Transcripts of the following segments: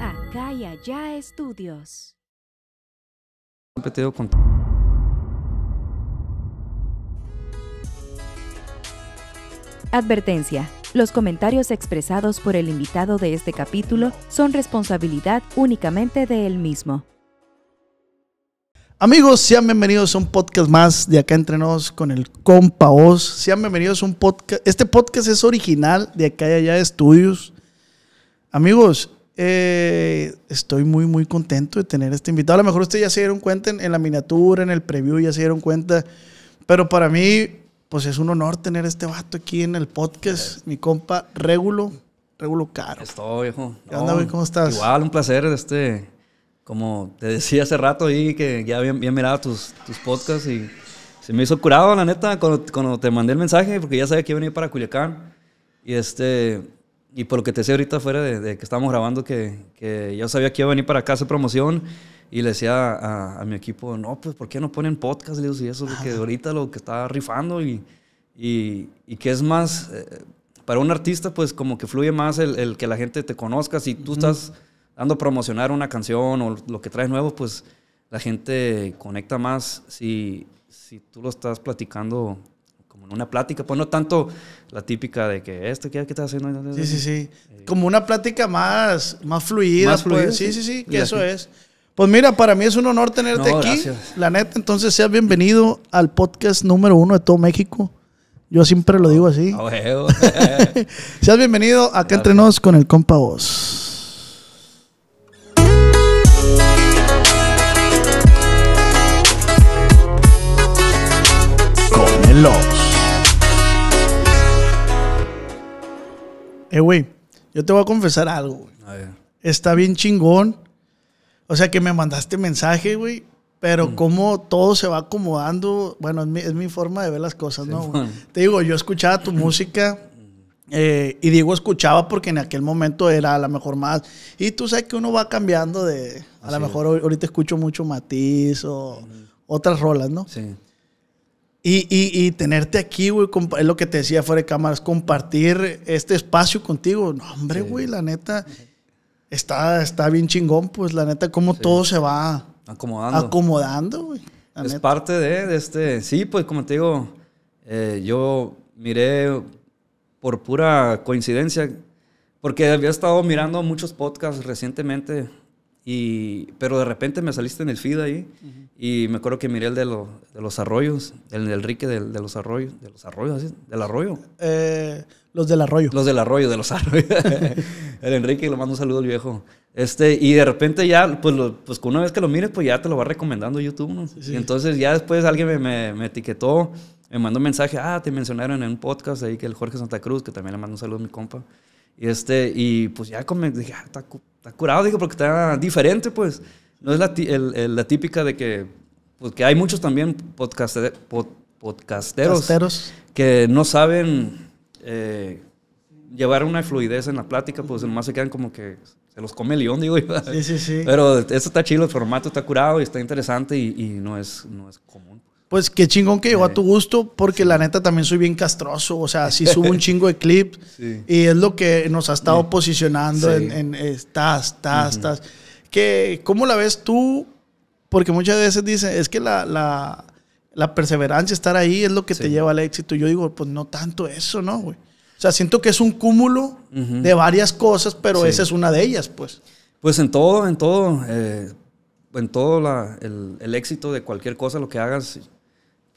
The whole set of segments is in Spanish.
Acá y allá estudios. Advertencia. Los comentarios expresados por el invitado de este capítulo son responsabilidad únicamente de él mismo. Amigos, sean bienvenidos a un podcast más de acá entre nos con el compa Oz. Sean bienvenidos a un podcast. Este podcast es original de acá y allá de estudios. Amigos, eh, estoy muy, muy contento de tener este invitado. A lo mejor ustedes ya se dieron cuenta en, la miniatura, en el preview, ya se dieron cuenta. Pero para mí, pues es un honor tener este vato aquí en el podcast. Mi compa Regulo, Regulo Caro. Estoy hijo. ¿Cómo estás? Igual, un placer este como te decía hace rato ahí, que ya había mirado tus, tus podcasts y se me hizo curado, la neta, cuando, cuando te mandé el mensaje, porque ya sabía que iba a venir para Culiacán. Y este, y por lo que te decía ahorita fuera de, que estábamos grabando, que, que, ya sabía que iba a venir para acá a hacer promoción y le decía a, mi equipo, no, pues ¿por qué no ponen podcast? Y eso es que ah. ahorita lo que está rifando y, y, y que es más, eh, para un artista pues como que fluye más el, que la gente te conozca, si tú estás a promocionar una canción o lo que traes nuevo, pues la gente conecta más si, si tú lo estás platicando como en una plática, pues no tanto la típica de que esto, ¿qué, estás haciendo? Sí, sí, sí. Eh, como una plática más, más fluida. Más fluida pues. Sí, sí, sí, que eso es. Pues mira, para mí es un honor tenerte aquí. Gracias. La neta, entonces seas bienvenido al podcast número uno de todo México. Yo siempre lo digo así. Ah, seas bienvenido acá entre nos con el compa Voz. los Eh, güey, yo te voy a confesar algo, Está bien chingón. O sea, que me mandaste mensaje, güey. Pero mm. como todo se va acomodando, bueno, es mi, forma de ver las cosas, ¿no? Te digo, yo escuchaba tu música, eh, y digo escuchaba porque en aquel momento era a lo mejor más. Y tú sabes que uno va cambiando de. A lo mejor ahorita escucho mucho matiz o otras rolas, ¿no? Sí. Y, tenerte aquí, güey, es lo que te decía fuera de cámaras, compartir este espacio contigo. No, hombre, güey, la neta, está, está bien chingón, pues la neta, cómo todo se va acomodando. Acomodando, güey. Es parte de, este, sí, pues como te digo, eh, yo miré por pura coincidencia, porque había estado mirando muchos podcasts recientemente y, pero de repente me saliste en el feed ahí y me acuerdo que miré el de, de los arroyos, el de Enrique de, los arroyos, de los arroyos, así, del arroyo. Eh, los del arroyo. Los del arroyo, de los arroyos. el Enrique, le mando un saludo al viejo. Este, y de repente ya, pues, pues una vez que lo mires, pues ya te lo va recomendando YouTube, Y entonces ya después alguien me, me, me etiquetó, me mandó un mensaje, ah, te mencionaron en un podcast ahí que el Jorge Santa Cruz, que también le mando un saludo a mi compa. Y, este, y pues ya como dije, ah, está, curado, digo, porque está diferente, pues. No es la, típica de que, pues hay muchos también podcasteros que no saben eh, llevar una fluidez en la plática, pues nomás se quedan como que se los come el león, digo. Sí, sí, Pero esto está chido, el formato está curado y está interesante y, no, es, no es como pues qué chingón que llegó a tu gusto, porque la neta también soy bien castroso, o sea, sí subo un chingo de clips y es lo que nos ha estado posicionando en, en, estás, estas. Que, ¿Cómo la ves tú? Porque muchas veces dicen, es que la, la, perseverancia, estar ahí es lo que te lleva al éxito. Yo digo, pues no tanto eso, ¿no, güey? O sea, siento que es un cúmulo de varias cosas, pero esa es una de ellas, pues. Pues en todo, en todo, eh, en todo la, el, el éxito de cualquier cosa, lo que hagas,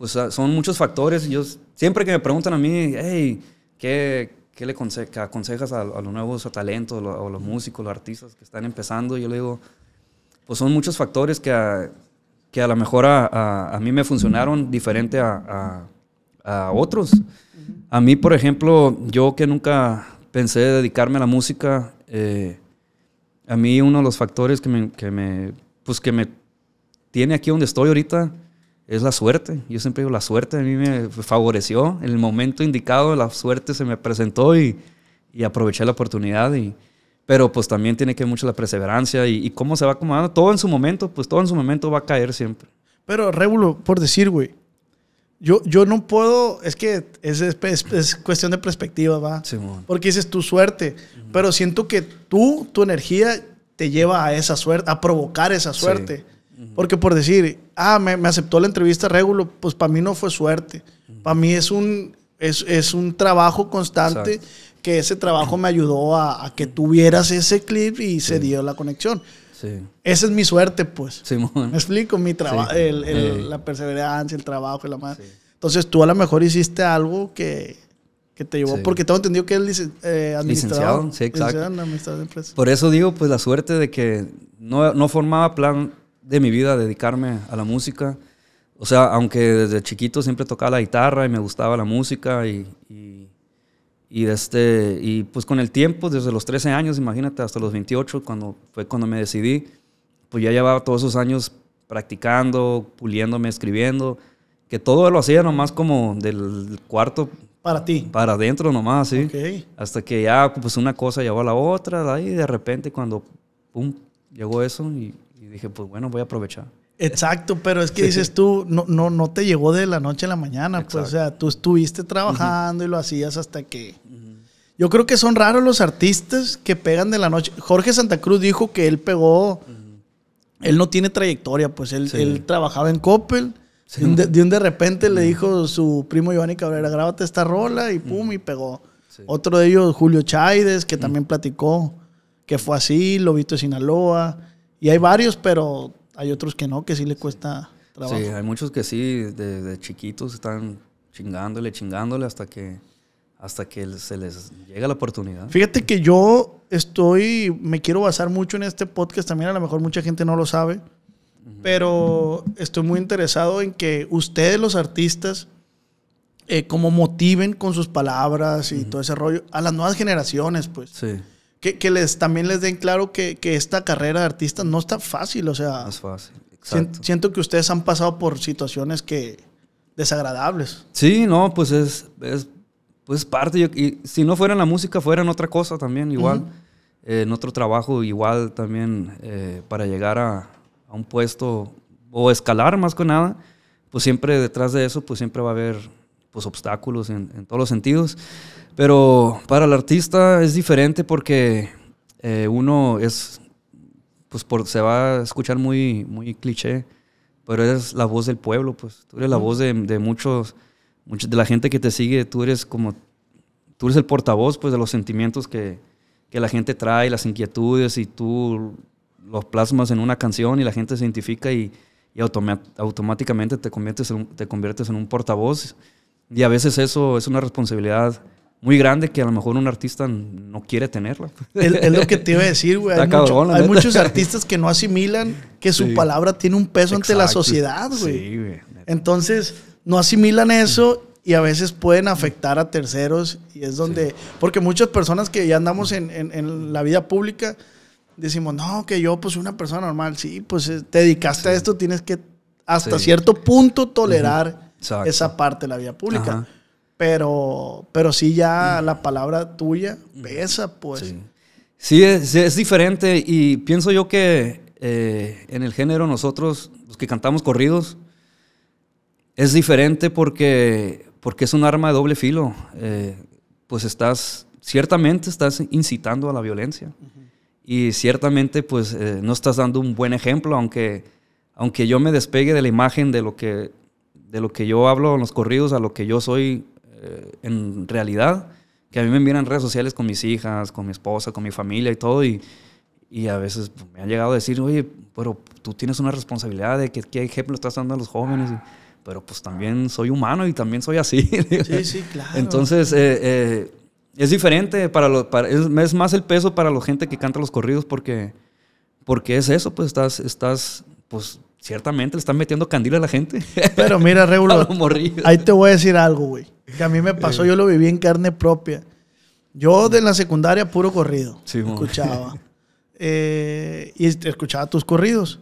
pues son muchos factores. Yo, siempre que me preguntan a mí, hey, ¿qué, qué le aconsejas a, los nuevos talentos, o los músicos, los artistas que están empezando? Yo le digo, pues son muchos factores que a, que a lo mejor a, a mí me funcionaron diferente a, otros. A mí, por ejemplo, yo que nunca pensé dedicarme a la música, eh, a mí uno de los factores que me, que me, pues que me tiene aquí donde estoy ahorita es la suerte. Yo siempre digo, la suerte a mí me favoreció. En el momento indicado, la suerte se me presentó y, y aproveché la oportunidad. Y, pero pues también tiene que ver mucho la perseverancia y, cómo se va acomodando. Todo en su momento, pues todo en su momento va a caer siempre. Pero, régulo por decir, güey, yo, yo no puedo, es que es, cuestión de perspectiva, ¿va? Porque dices es tu suerte, pero siento que tú, tu energía, te lleva a esa suerte, a provocar esa suerte. Porque por decir, ah, me, me aceptó la entrevista regulo, pues para mí no fue suerte. Para mí es un, es, es un trabajo constante que ese trabajo me ayudó a, que tuvieras ese clip y se dio la conexión. Sí. Esa es mi suerte, pues. Simón. Me explico, mi trabajo, la perseverancia, el trabajo y la más. Entonces tú a lo mejor hiciste algo que, que te llevó, porque tengo entendido que es eh, Licenciado, sí, exacto. Por eso digo, pues la suerte de que no, no formaba plan de mi vida dedicarme a la música. O sea, aunque desde chiquito siempre tocaba la guitarra y me gustaba la música y, y, este, y pues con el tiempo, desde los 13 años, imagínate, hasta los 28, cuando fue cuando me decidí, pues ya llevaba todos esos años practicando, puliéndome, escribiendo, que todo lo hacía nomás como del cuarto. Para ti. Para adentro nomás, sí. Hasta que ya pues una cosa llevó a la otra, y de repente cuando, pum, llegó eso y dije, pues bueno, voy a aprovechar. Exacto, pero es que dices tú, no, no, no te llegó de la noche a la mañana, pues, o sea, tú estuviste trabajando y lo hacías hasta que... Yo creo que son raros los artistas que pegan de la noche. Jorge Santa Cruz dijo que él pegó, él no tiene trayectoria, pues él, trabajaba en Coppel. De, un de, repente le dijo su primo Giovanni Cabrera, grábate esta rola y pum, y pegó. Otro de ellos, Julio Chaides, que también platicó que fue así, lo visto en Sinaloa. Y hay varios, pero hay otros que no, que sí le cuesta trabajar. Sí, hay muchos que sí, desde chiquitos están chingándole, chingándole hasta que hasta que se les llega la oportunidad. Fíjate que yo estoy, me quiero basar mucho en este podcast también, a lo mejor mucha gente no lo sabe, pero estoy muy interesado en que ustedes los artistas, eh, como motiven con sus palabras y todo ese rollo, a las nuevas generaciones, pues. Sí que, les, también les den claro que, que, esta carrera de artista no está fácil, o sea. es fácil, siento que ustedes han pasado por situaciones que desagradables. Sí, no, pues es, es pues parte. y si no fuera en la música, fuera en otra cosa también, igual. Eh, en otro trabajo, igual también eh, para llegar a, a, un puesto o escalar más que nada, pues siempre detrás de eso, pues siempre va a haber pues obstáculos en, en todos los sentidos. Pero para el artista es diferente porque eh, uno es, pues por, se va a escuchar muy, muy cliché, pero eres la voz del pueblo, pues tú eres la voz de, de muchos, muchos, de la gente que te sigue, tú eres como, tú eres el portavoz pues de los sentimientos que, que la gente trae, las inquietudes y tú los plasmas en una canción y la gente se identifica y, y automáticamente te conviertes, te conviertes en un portavoz. Y a veces eso es una responsabilidad muy grande que a lo mejor un artista no quiere tenerla. Es, lo que te iba a decir, güey. Hay, muchos artistas que no asimilan que su palabra tiene un peso ante la sociedad, güey. Entonces, no asimilan eso y a veces pueden afectar a terceros y es donde... Porque muchas personas que ya andamos en, la vida pública decimos, no, que yo pues una persona normal, sí, pues eh, te dedicaste a esto, tienes que hasta cierto punto tolerar esa parte de la vida pública. Pero, pero sí ya la palabra tuya pesa, pues. Sí, es, diferente y pienso yo que eh, en el género nosotros, los que cantamos corridos, es diferente porque, porque es un arma de doble filo. Eh, pues estás, ciertamente estás incitando a la violencia. Y ciertamente pues eh, no estás dando un buen ejemplo, aunque, aunque yo me despegue de la imagen de lo que de lo que yo hablo en los corridos a lo que yo soy eh, en realidad, que a mí me envían redes sociales con mis hijas, con mi esposa, con mi familia y todo, y, y a veces pues, me han llegado a decir, oye, pero tú tienes una responsabilidad de que, qué ejemplo estás dando a los jóvenes. pero pues también soy humano y también soy así. Sí, sí, claro. Entonces, eh, eh, es diferente, para, lo para es, más el peso para la gente que canta los corridos porque, porque es eso, pues estás, estás pues, ciertamente le están metiendo candil a la gente. Pero mira, Regulo, ahí te voy a decir algo, güey. Que a mí me pasó, eh. yo lo viví en carne propia. Yo de la secundaria puro corrido. Sí, escuchaba. Eh, y escuchaba tus corridos.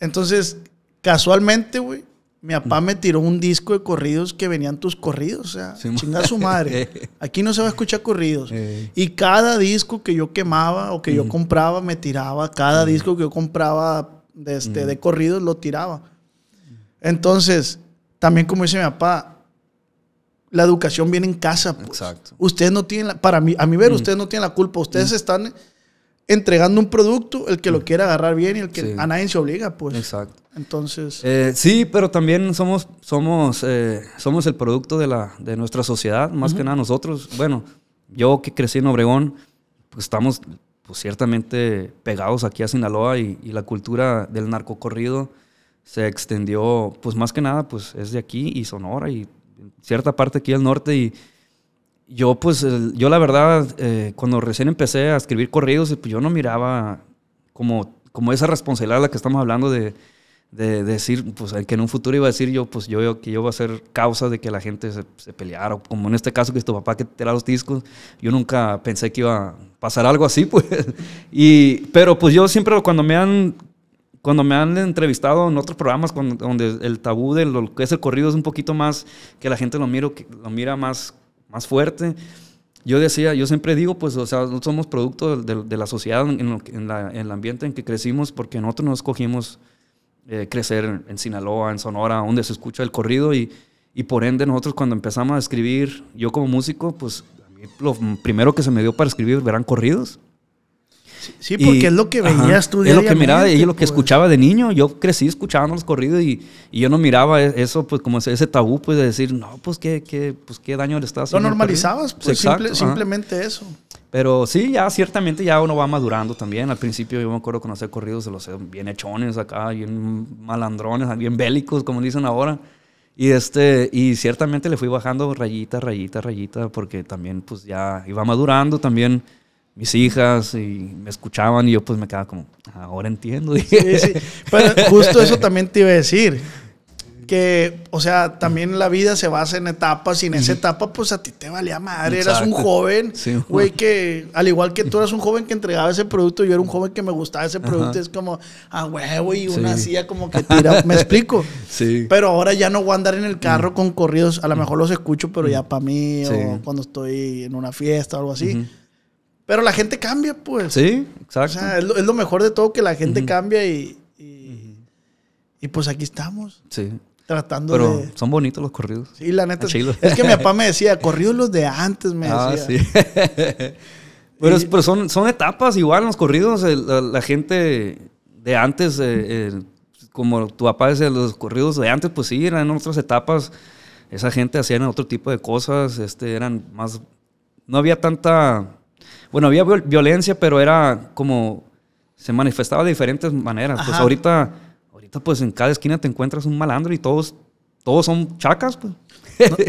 Entonces, casualmente, güey, mi papá me tiró un disco de corridos que venían tus corridos. O sea, su madre. Aquí no se va a escuchar corridos. Eh. Y cada disco que yo quemaba o que yo compraba, me tiraba. Cada disco que yo compraba de, este, de corridos lo tiraba. Entonces, también como dice mi papá, la educación viene en casa. Pues. Exacto. Ustedes no tienen, para mí, a mi ver, mm. ustedes no tienen la culpa. Ustedes mm. están entregando un producto, el que lo mm. quiera agarrar bien y el que a nadie se obliga, pues. Exacto. Entonces. Eh, sí, pero también somos, somos, eh, somos el producto de, la, de nuestra sociedad, más que nada nosotros. Bueno, yo que crecí en Obregón, pues estamos pues ciertamente pegados aquí a Sinaloa y, la cultura del narcocorrido se extendió, pues más que nada, pues es de aquí y Sonora y cierta parte aquí del norte y yo pues, yo la verdad, eh, cuando recién empecé a escribir corridos, pues yo no miraba como, como esa responsabilidad de la que estamos hablando de de decir, pues que en un futuro iba a decir yo, pues yo, que yo voy a ser causa de que la gente se, se, peleara, como en este caso que es tu papá que te da los discos, yo nunca pensé que iba a pasar algo así, pues. Y, pero pues yo siempre cuando me han, cuando me han entrevistado en otros programas donde el tabú de lo que es el corrido es un poquito más, que la gente lo, miro, que lo mira más, más fuerte, yo decía, yo siempre digo, pues, o sea, no somos producto de, la sociedad, en, en, el ambiente en que crecimos, porque nosotros nos escogimos eh, crecer en Sinaloa, en Sonora, donde se escucha el corrido y, y por ende nosotros cuando empezamos a escribir, yo como músico, pues lo primero que se me dio para escribir eran corridos. Sí, porque es lo que veías tú Es lo que miraba y lo que escuchaba de niño. Yo crecí escuchando los corridos y, yo no miraba e, eso, pues como ese, tabú, pues de decir, no, pues qué, qué, pues, qué daño le estás haciendo. Lo normalizabas, pues, simplemente eso. Pero sí, ya ciertamente ya uno va madurando también. Al principio yo me acuerdo conocer corridos de los eh, bien hechones acá, bien malandrones, bien bélicos, como dicen ahora. Y, este, y ciertamente le fui bajando rayita, rayita, rayita, porque también pues ya iba madurando también mis hijas y me escuchaban y yo pues me quedaba como, ahora entiendo. Sí, sí. Pero justo eso también te iba a decir. Que, o sea, también la vida se basa en etapas y en esa etapa pues a ti te valía madre. Eras un joven, güey, que al igual que tú eras un joven que entregaba ese producto, yo era un joven que me gustaba ese producto. Es como, ah, huevo, y una silla como que tira. ¿Me explico? Sí. Pero ahora ya no voy a andar en el carro con corridos. A lo mejor los escucho, pero ya para mí o cuando estoy en una fiesta o algo así. Pero la gente cambia, pues. Sí, exacto. O es lo, mejor de todo que la gente cambia y, y, pues aquí estamos. Sí. Tratando de... Pero son bonitos los corridos. Sí, la neta. Es, es que mi papá me decía, corridos los de antes, me ah, Sí. Pero, son, son etapas igual, los corridos, la, gente de antes, eh, como tu papá decía, los corridos de antes, pues sí, eran otras etapas. Esa gente hacían otro tipo de cosas, este, eran más... No había tanta bueno, había violencia, pero era como. Se manifestaba de diferentes maneras. Pues ahorita, ahorita, pues en cada esquina te encuentras un malandro y todos, todos son chacas, pues.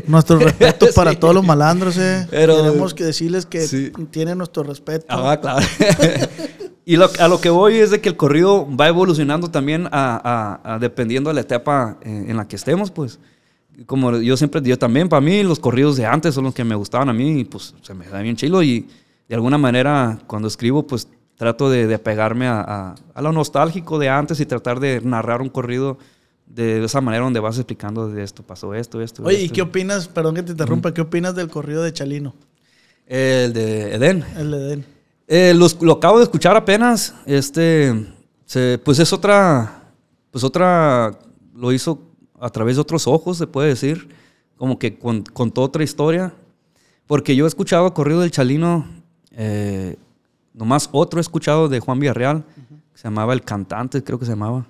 nuestro respeto para todos los malandros, eh. Pero, Tenemos que decirles que tienen nuestro respeto. Ah, claro. y lo, a lo que voy es de que el corrido va evolucionando también a, a, dependiendo de la etapa eh, en, la que estemos, pues. Como yo siempre yo también, para mí los corridos de antes son los que me gustaban a mí y pues se me da bien chilo y de alguna manera, cuando escribo, pues trato de, apegarme a, lo nostálgico de antes y tratar de narrar un corrido de esa manera donde vas explicando de esto pasó esto, esto. Oye, ¿y qué opinas? Perdón que te interrumpa, ¿qué opinas del corrido de Chalino? El de Edén. El de Edén. Eh, lo acabo de escuchar apenas. Este, pues es otra, pues otra, lo hizo a través de otros ojos, se puede decir, como que contó otra historia. Porque yo he escuchado corrido del Chalino eh, nomás otro escuchado de Juan Villarreal, que se llamaba El Cantante, creo que se llamaba.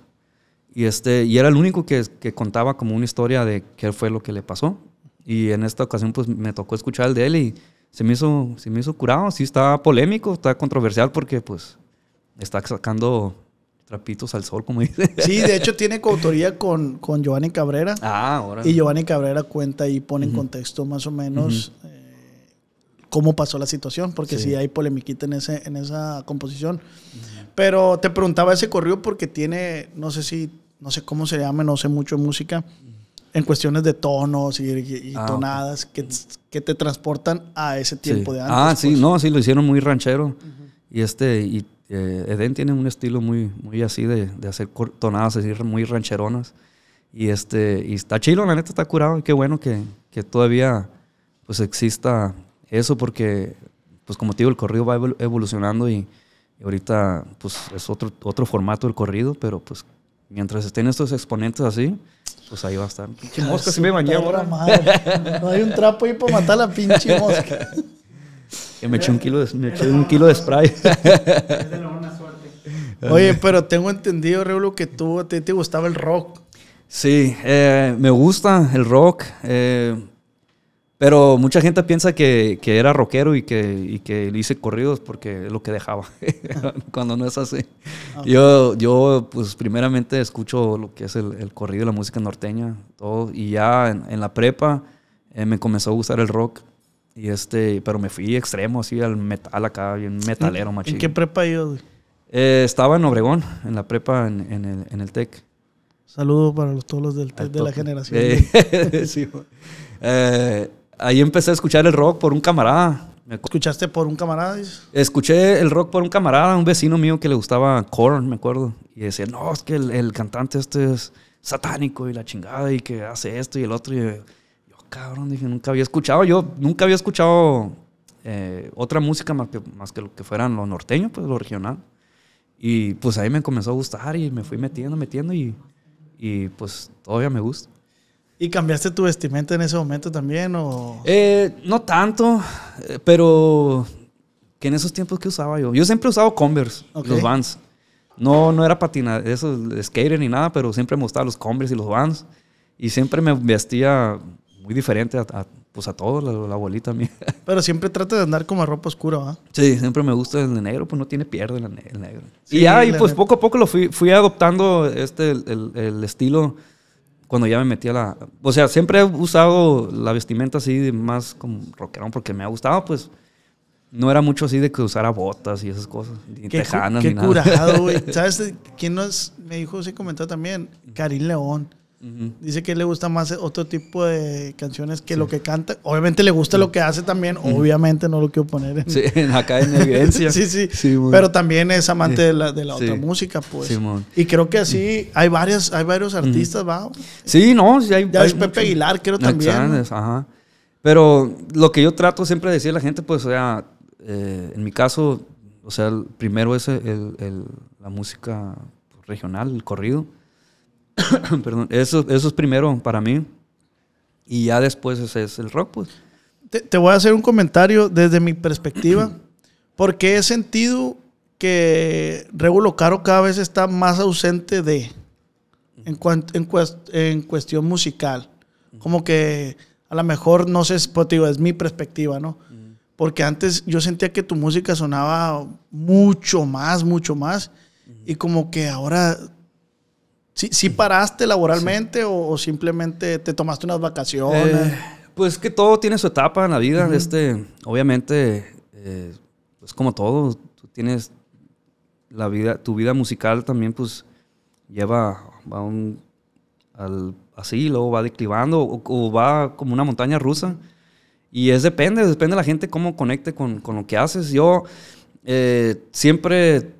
Y, este, y era el único que, contaba como una historia de qué fue lo que le pasó. Y en esta ocasión pues me tocó escuchar el de él y se me hizo, se me hizo curado. Sí está polémico, está controversial porque pues está sacando trapitos al sol, como dice. Sí, de hecho tiene coautoría con, con Giovanni Cabrera. Ah, ahora. Y Giovanni Cabrera cuenta y pone en contexto más o menos cómo pasó la situación, porque sí, hay polemiquita en, ese, en esa composición. Pero te preguntaba ese corrido porque tiene, no sé si, no sé cómo se llama, no sé mucho música, en cuestiones de tonos y, ah, tonadas que, que, te transportan a ese tiempo de antes. Ah, sí, pues. no, sí, lo hicieron muy ranchero. Y este, y eh, Edén Eden tiene un estilo muy, muy así de, de hacer tonadas así muy rancheronas. Y este, y está chido, la neta está curado. Y qué bueno que, que todavía pues exista eso porque, pues como te digo, el corrido va evolucionando y, ahorita pues es otro, otro formato del corrido, pero pues mientras estén estos exponentes así, pues ahí va a estar. Pinche mosca, si me bañé ahora. No hay un trapo ahí para matar a la pinche mosca. Que me eché un kilo de, me eché un kilo de spray. Es de la buena suerte. Oye, pero tengo entendido, Reulo, que tú, a ti te gustaba el rock. Sí, eh, me gusta el rock. Eh, pero mucha gente piensa que, que era rockero y que, y que hice corridos porque es lo que dejaba, cuando no es así. Ah. Yo, yo, pues primeramente escucho lo que es el, el corrido, la música norteña, todo. Y ya en, la prepa eh, me comenzó a gustar el rock. Y este, pero me fui extremo, así al metal acá, bien metalero, machín. ¿En qué prepa yo? Eh, estaba en Obregón, en la prepa, en, en el, TEC. Saludos para todos los de la generación. Eh, sí, eh, ahí empecé a escuchar el rock por un camarada. ¿Escuchaste por un camarada? Escuché el rock por un camarada, un vecino mío que le gustaba Korn, me acuerdo. Y decía, no, es que el, cantante este es satánico y la chingada y que hace esto y el otro. Y yo, cabrón, dije, nunca había escuchado, yo nunca había escuchado eh, otra música más que, más que lo que fueran lo norteño, pues lo regional. Y pues ahí me comenzó a gustar y me fui metiendo, metiendo y, y pues todavía me gusta. ¿Y cambiaste tu vestimenta en ese momento también? O? Eh, no tanto, eh, pero que en esos tiempos que usaba yo. Yo siempre usaba Converse, los Vans. No, no era patina, eso, skater ni nada, pero siempre me gustaban los Converse y los Vans. Y siempre me vestía muy diferente a, pues a todos, la, abuelita mía. Pero siempre trata de andar como a ropa oscura, ¿va? Sí, siempre me gusta el negro, pues no tiene pierde el, negro. y ya, y pues poco a poco lo fui, fui adoptando este, el, el estilo cuando ya me metí a la... O sea, siempre he usado la vestimenta así más como rockerón porque me ha gustado, pues... No era mucho así de que usara botas y esas cosas, ni qué tejanas, ni nada. curado, güey. ¿Sabes quién nos, me dijo sí comentó también? Karim León. Dice que le gusta más otro tipo de canciones que lo que canta. Obviamente le gusta lo que hace también. Obviamente no lo quiero poner en... acá en evidencia. sí, sí. Pero también es amante de la, de la otra música, pues. y creo que así hay varias, hay varios artistas, Sí, no, sí hay. Ya Pepe Aguilar, creo también. Pero lo que yo trato siempre de decir a la gente, pues, o sea, eh, en mi caso, o sea, primero es la música regional, el corrido Perdón, eso, eso es primero para mí. Y ya después ese es el rock, pues. Te, voy a hacer un comentario desde mi perspectiva, porque he sentido que Regulo Caro cada vez está más ausente de. En, en, cuestión musical. Como que a lo mejor, no sé, pues, es mi perspectiva, ¿no? Mm. Porque antes yo sentía que tu música sonaba mucho más, mucho más. Mm. Y como que ahora ¿Sí, paraste laboralmente O, simplemente te tomaste unas vacaciones? Eh, pues que todo tiene su etapa en la vida. este, obviamente, eh, pues como todo, tú tienes la vida, tu vida musical también pues lleva va un, así, luego va declivando o, va como una montaña rusa. Y es depende, depende de la gente cómo conecte con, con lo que haces. Yo eh, siempre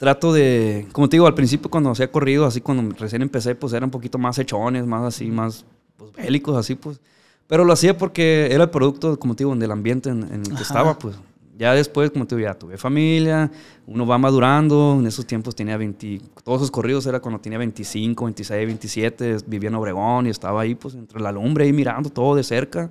trato de, como te digo, al principio cuando hacía corrido, así cuando recién empecé, pues eran un poquito más hechones, más así, más pues, bélicos, así pues. Pero lo hacía porque era el producto, como te digo, del ambiente en, el que estaba, pues. Ya después, como te digo, ya tuve familia, uno va madurando. En esos tiempos tenía 20, todos esos corridos era cuando tenía 25, 26, 27, vivía en Obregón y estaba ahí, pues, entre la lumbre ahí mirando todo de cerca.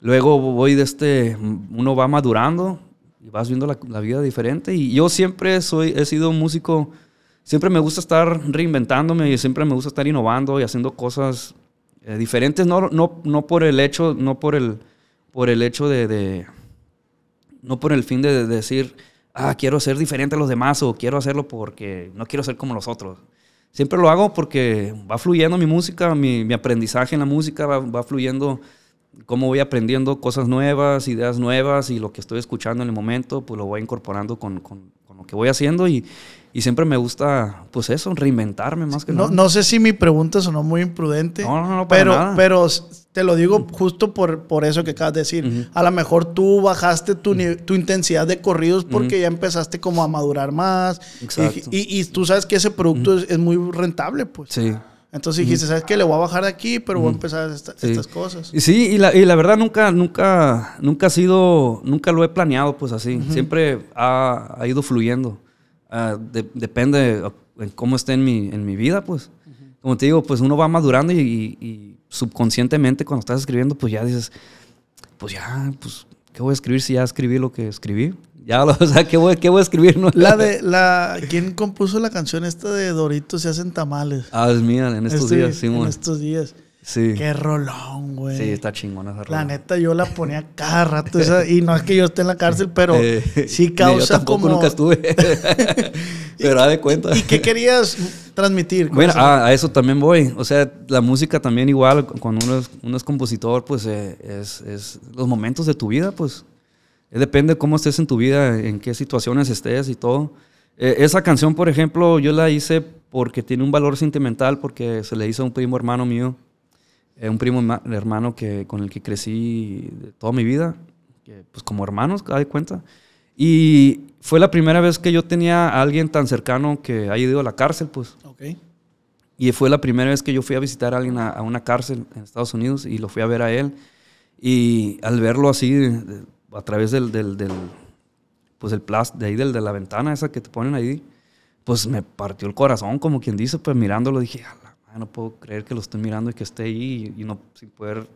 Luego voy de este, uno va madurando, y vas viendo la, vida diferente. Y yo siempre soy, he sido un músico, siempre me gusta estar reinventándome y siempre me gusta estar innovando y haciendo cosas eh, diferentes, no, no, no, por el hecho, no por el, por el hecho de, no por el fin de, decir, ah, quiero ser diferente a los demás o quiero hacerlo porque no quiero ser como los otros. Siempre lo hago porque va fluyendo mi música, mi, mi aprendizaje en la música, va, va fluyendo cómo voy aprendiendo cosas nuevas, ideas nuevas y lo que estoy escuchando en el momento, pues lo voy incorporando con, con, lo que voy haciendo y, siempre me gusta, pues eso, reinventarme más que nada. No sé si mi pregunta sonó muy imprudente, no, no, no, pero, pero te lo digo justo por, por eso que acabas de decir. A lo mejor tú bajaste tu, intensidad de corridos porque ya empezaste como a madurar más. Y, tú sabes que ese producto es, es, muy rentable, pues. Sí. Entonces dijiste, ¿sabes qué? Le voy a bajar de aquí, pero voy a empezar estas cosas. Y sí, y la, y la, verdad nunca, nunca, nunca ha sido, nunca lo he planeado pues así. Siempre ha, ha, ido fluyendo. Depende ah, de, depende cómo esté en mi, en mi vida, pues. Como te digo, pues uno va madurando y, y, subconscientemente cuando estás escribiendo, pues ya dices, pues ya, pues, ¿qué voy a escribir si ya escribí lo que escribí? Ya lo, o sea, ¿qué voy, a escribir? La de, la, ¿quién compuso la canción esta de Doritos se hacen tamales? Ah, es mía, en estos este, días, sí, En estos días. Sí. Qué rolón, güey. Sí, está chingona esa rola. La neta, yo la ponía cada rato. y no es que yo esté en la cárcel, pero eh, sí causa yo como... nunca estuve. pero haz de cuenta. ¿Y qué querías transmitir? Bueno, ah, a, eso también voy. O sea, la música también igual, cuando uno es, compositor, pues eh, es, los momentos de tu vida, pues. Eh, depende cómo estés en tu vida, en qué situaciones estés y todo. Eh, esa canción, por ejemplo, yo la hice porque tiene un valor sentimental, porque se le hizo a un primo hermano mío, eh, un primo hermano que, con el que crecí toda mi vida, pues como hermanos, cada de cuenta. Y fue la primera vez que yo tenía a alguien tan cercano que ha ido a la cárcel, pues. Okay. Y fue la primera vez que yo fui a visitar a alguien a, una cárcel en Estados Unidos y lo fui a ver a él. Y al verlo así, a través del, del, del pues el plástico de ahí del, de la ventana esa que te ponen ahí, pues me partió el corazón, como quien dice, pues mirándolo dije, no puedo creer que lo estoy mirando y que esté ahí y, no sin poder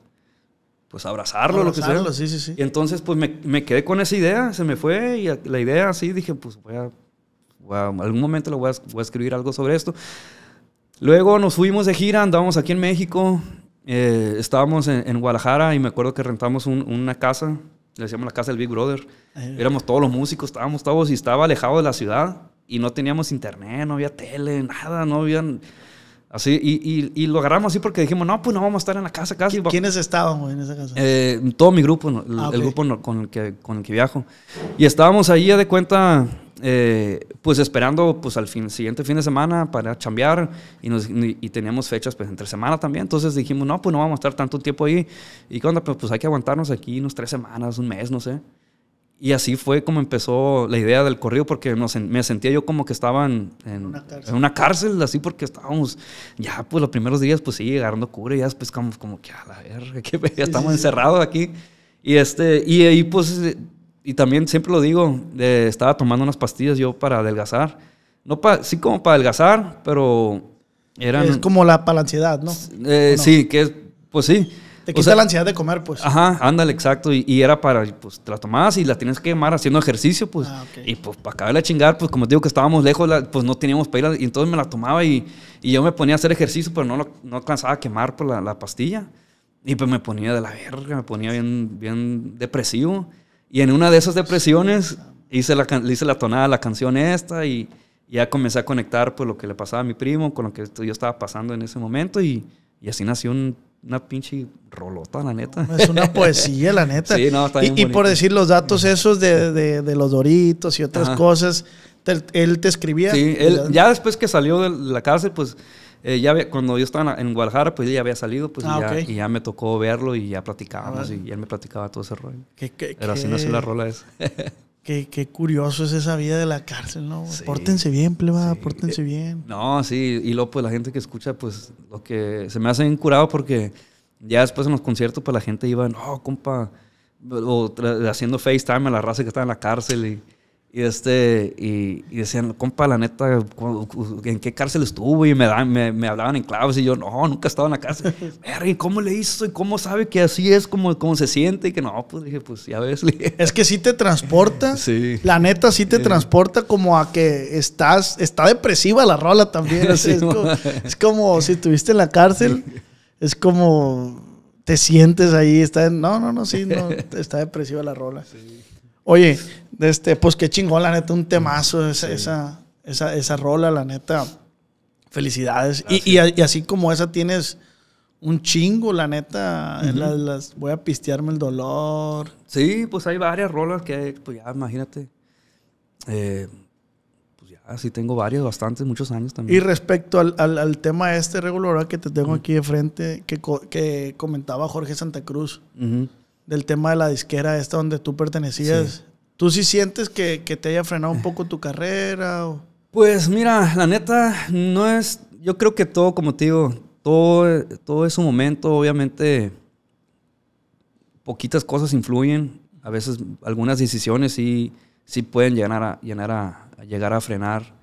pues abrazarlo, lo que sea. Y entonces pues me, me, quedé con esa idea, se me fue y la idea así dije, pues voy a, algún momento lo voy a, voy a, escribir algo sobre esto. Luego nos fuimos de gira, andábamos aquí en México, eh, estábamos en, Guadalajara y me acuerdo que rentamos una casa le decíamos la casa del Big Brother. Ah, Éramos todos los músicos, estábamos todos y estaba alejado de la ciudad y no teníamos internet, no había tele, nada, no había... Así, y, y lo agarramos así porque dijimos, no, pues no vamos a estar en la casa casi. ¿Quiénes estaban en esa casa? Eh, todo mi grupo, el, ah, grupo con el, que, con que viajo. Y estábamos ahí, de cuenta, eh, pues esperando pues al fin, siguiente fin de semana para chambear y, nos, teníamos fechas pues entre semana también. Entonces dijimos, no, pues no vamos a estar tanto tiempo ahí. Y cuando pues, pues, hay que aguantarnos aquí unos tres semanas, un mes, no sé. Y así fue como empezó la idea del corrido, porque me sentía yo como que estaba en, una cárcel, así porque estábamos, ya pues los primeros días, pues sí, agarrando cura, y ya después como, como que a la verga, ya estamos encerrados aquí. Y, este, y ahí pues y también siempre lo digo, estaba tomando unas pastillas yo para adelgazar. No pa, sí como para adelgazar, pero eran... Es como la para la ansiedad, ¿no? Eh, sí, que es, pues sí. Te quita la ansiedad de comer, pues. Ajá, ándale, exacto. Y, era para, pues, te la tomabas y la tienes que quemar haciendo ejercicio, pues. Ah, y pues, para acabar de chingar, pues, como te digo que estábamos lejos, pues, no teníamos para ir. Y entonces me la tomaba y, y, yo me ponía a hacer ejercicio, pero no, no alcanzaba a quemar por pues, la, la, pastilla. Y pues me ponía de la verga, me ponía bien, bien depresivo. Y en una de esas depresiones hice la, hice la tonada la canción esta y, ya comencé a conectar pues, lo que le pasaba a mi primo con lo que yo estaba pasando en ese momento y, así nació una pinche rolota, la neta. Es una poesía, la neta. Sí, no, y, por decir los datos esos de, los doritos y otras cosas, él te escribía. Sí, ya después que salió de la cárcel, pues eh, ya cuando yo estaba en Guadalajara, pues ya había salido, pues y, ah, ya, me tocó verlo y ya platicábamos ah, y él me platicaba todo ese rollo. ¿Qué, Pero así no la rola esa. Qué, curioso es esa vida de la cárcel, ¿no? pórtense bien, pleba, pórtense eh, bien. No, sí, y luego pues la gente que escucha, pues lo que se me hace bien curado porque ya después en los conciertos, pues la gente iba, no, compa, o haciendo FaceTime a la raza que está en la cárcel y... Y, este, y, decían, compa, la neta, ¿en qué cárcel estuvo? Y me, me, me hablaban en claves y yo, no, nunca he estado en la cárcel. ¿y cómo le hizo? ¿Y cómo sabe que así es? como cómo se siente? Y que no, pues dije, pues ya ves. Es que sí te transporta. sí. La neta sí te transporta como a que estás, está depresiva la rola también. es, como, si estuviste en la cárcel, es como te sientes ahí, está, no, no, no, sí, está depresiva la rola. Oye, este, pues qué chingón, la neta, un mm, temazo esa, esa, esa, rola, la neta. Felicidades. Y, así como esa tienes un chingo, la neta. Eh, las, voy a pistearme el dolor. Sí, pues hay varias rolas que, pues ya, imagínate. Eh, pues ya, sí tengo varias, bastantes, muchos años también. Y respecto al, al, tema este regular que te tengo aquí de frente, que, que comentaba Jorge Santa Cruz, del tema de la disquera esta donde tú pertenecías. Sí. ¿Tú sí sientes que, te haya frenado un poco tu carrera? Pues mira, la neta, no es. Yo creo que todo, como te digo, todo, todo es un momento. Obviamente, poquitas cosas influyen. A veces algunas decisiones sí, pueden llegar a, a, llegar a frenar.